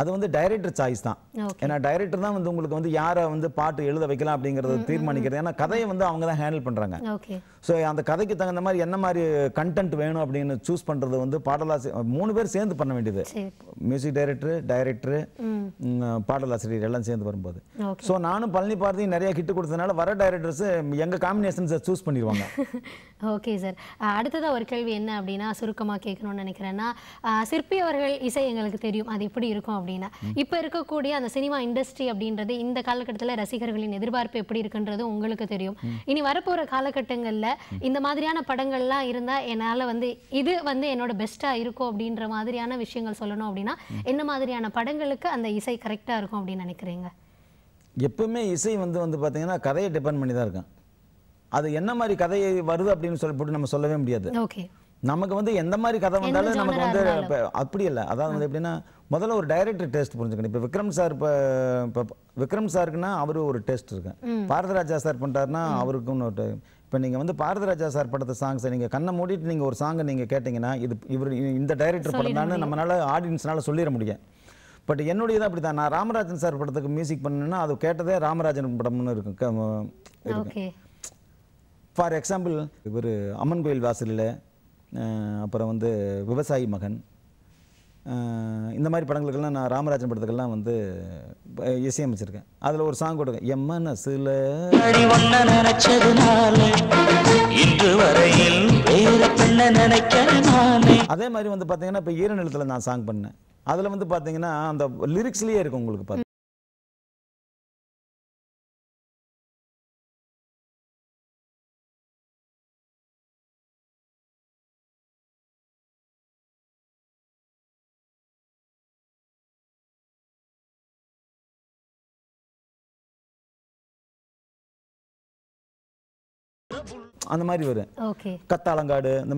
அது வந்து டைரக்டர் சாய்ஸ் தான் ஏன்னா டைரக்டர் தான் வந்து உங்களுக்கு வந்து யாரை வந்து பாட்டு எழுத வைக்கலாம் அப்படிங்கறத தீர்மானிக்கிறது ஏன்னா கதையை வந்து அவங்க தான் ஹேண்டில் பண்றாங்க ஸோ அந்த கதைக்கு தகுந்த மாதிரி என்ன மாதிரி கண்டென்ட் வேணும் அப்படின்னு சூஸ் பண்றது வந்து பாடலாசிரியர் மூணு பேர் சேர்ந்து பண்ண வேண்டியது மியூசிக் டைரக்டர் டைரக்டர் பாடலாசிரியர் எல்லாம் சேர்ந்து வரும்போது ஸோ நானும் பழனி பாரதியும் நிறைய கிட்டு கொடுத்ததுனால வர டைரக்டர்ஸ் எங்க காம்பினேஷன்ஸை சூஸ் பண்ணிடுவாங்க ஓகே சார் அடுத்ததாக ஒரு கேள்வி என்ன அப்படின்னா சுருக்கமாக கேட்கணும்னு நினைக்கிறேன்னா சிற்பி அவர்கள் இசை எங்களுக்கு தெரியும் அது எப்படி எப்படி இருக்கும் அப்படின்னா இப்போ இருக்கக்கூடிய அந்த சினிமா இண்டஸ்ட்ரி அப்படின்றது இந்த காலகட்டத்தில் ரசிகர்களின் எதிர்பார்ப்பு எப்படி இருக்குன்றது உங்களுக்கு தெரியும் இனி வரப்போகிற காலகட்டங்களில் இந்த மாதிரியான படங்கள்லாம் இருந்தால் என்னால் வந்து இது வந்து என்னோட பெஸ்ட்டாக இருக்கும் அப்படின்ற மாதிரியான விஷயங்கள் சொல்லணும் அப்படின்னா என்ன மாதிரியான படங்களுக்கு அந்த இசை கரெக்டாக இருக்கும் அப்படின்னு நினைக்கிறீங்க எப்பவுமே இசை வந்து வந்து பார்த்தீங்கன்னா கதையை டிபெண்ட் பண்ணி தான் இருக்கேன் அது என்ன மாதிரி கதையை வருது அப்படின்னு சொல்லி போட்டு நம்ம சொல்லவே முடியாது ஓகே நமக்கு வந்து எந்த மாதிரி கதை வந்தாலும் நமக்கு வந்து அப்படி இல்லை அதாவது வந்து எப்படின்னா முதல்ல ஒரு டைரக்டர் டெஸ்ட் புரிஞ்சுக்கணும் இப்போ விக்ரம் சார் இப்போ இப்போ விக்ரம் சாருக்குன்னா அவரு ஒரு டெஸ்ட் இருக்கு பாரதராஜா சார் பண்ணிட்டாருன்னா அவருக்குன்னு ஒரு இப்போ நீங்கள் வந்து பாரதராஜா சார் படத்த சாங்ஸை நீங்கள் கண்ணை மூடிட்டு நீங்கள் ஒரு சாங்கை நீங்கள் கேட்டிங்கன்னா இது இவர் இந்த டைரக்டர் படம் தான் நம்மளால் ஆடியன்ஸ்னால சொல்லிட முடியும் பட் என்னுடையது அப்படி தான் நான் ராமராஜன் சார் படத்துக்கு மியூசிக் பண்ணேன்னா அது கேட்டதே ராமராஜன் படம்னு இருக்கு ஃபார் எக்ஸாம்பிள் இவர் அம்மன் கோயில் வாசலில் அப்புறம் வந்து விவசாயி மகன் இந்த மாதிரி படங்களுக்கெல்லாம் நான் ராமராஜன் படத்துக்கெல்லாம் வந்து இசையமைச்சிருக்கேன் அதில் ஒரு சாங் கொடுங்க என் மனசுல இன்று வரையில் அதே மாதிரி வந்து பார்த்தீங்கன்னா இப்போ ஈரநிலத்தில் நான் சாங் பண்ணேன் அதில் வந்து பார்த்தீங்கன்னா அந்த லிரிக்ஸ்லேயே இருக்கும் உங்களுக்கு பார்த்து அந்த மாதிரி வரும் கத்தாலங்காடு இந்த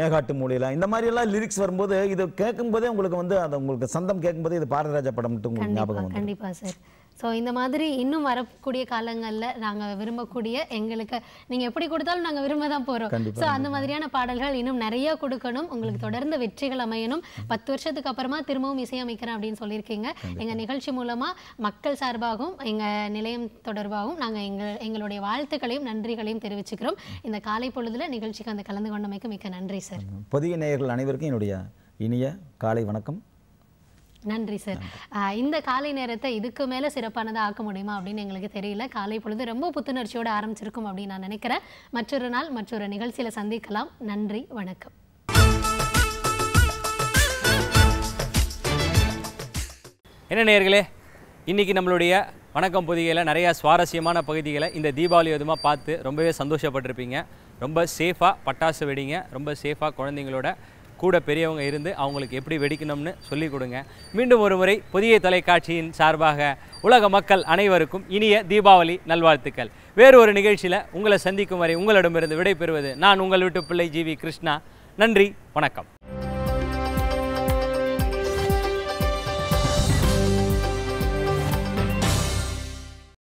மேகாட்டு மூலையில இந்த மாதிரி எல்லாம் லிரிக்ஸ் வரும்போது இது கேட்கும்போதே உங்களுக்கு வந்து அது உங்களுக்கு சந்தம் கேட்கும் இது பாரதராஜா படம் மட்டும் உங்களுக்கு ஞாபகம் கண்டிப்பா சார் ஸோ இந்த மாதிரி இன்னும் வரக்கூடிய காலங்களில் நாங்கள் விரும்பக்கூடிய எங்களுக்கு நீங்கள் எப்படி கொடுத்தாலும் நாங்கள் விரும்ப தான் போகிறோம் ஸோ அந்த மாதிரியான பாடல்கள் இன்னும் நிறைய கொடுக்கணும் உங்களுக்கு தொடர்ந்து வெற்றிகள் அமையணும் பத்து வருஷத்துக்கு அப்புறமா திரும்பவும் இசையமைக்கிறேன் அப்படின்னு சொல்லியிருக்கீங்க எங்கள் நிகழ்ச்சி மூலமாக மக்கள் சார்பாகவும் எங்கள் நிலையம் தொடர்பாகவும் நாங்கள் எங்கள் எங்களுடைய வாழ்த்துக்களையும் நன்றிகளையும் தெரிவிச்சுக்கிறோம் இந்த காலை பொழுதில் நிகழ்ச்சிக்கு அந்த கலந்து கொண்டமைக்கு மிக்க நன்றி சார் புதிய நேயர்கள் அனைவருக்கும் என்னுடைய இனிய காலை வணக்கம் நன்றி சார் இந்த காலை நேரத்தை இதுக்கு மேலே சிறப்பானதாக ஆக்க முடியுமா அப்படின்னு எங்களுக்கு தெரியல காலை பொழுது ரொம்ப புத்துணர்ச்சியோடு ஆரம்பிச்சிருக்கும் அப்படின்னு நான் நினைக்கிறேன் மற்றொரு நாள் மற்றொரு நிகழ்ச்சியில் சந்திக்கலாம் நன்றி வணக்கம் என்ன நம்மளுடைய வணக்கம் நிறையா சுவாரஸ்யமான பகுதிகளை இந்த தீபாவளி பார்த்து ரொம்பவே சந்தோஷப்பட்டிருப்பீங்க ரொம்ப சேஃபாக பட்டாசு வெடிங்க ரொம்ப சேஃபாக குழந்தைங்களோட கூட பெரியவங்க இருந்து அவங்களுக்கு எப்படி வெடிக்கணும்னு சொல்லிக் கொடுங்க மீண்டும் ஒரு முறை புதிய தொலைக்காட்சியின் சார்பாக உலக மக்கள் அனைவருக்கும் இனிய தீபாவளி நல்வாழ்த்துக்கள் வேறு ஒரு நிகழ்ச்சியில் உங்களை சந்திக்கும் வரை உங்களிடமிருந்து விடைபெறுவது நான் உங்கள் வீட்டு பிள்ளை ஜிவி கிருஷ்ணா நன்றி வணக்கம்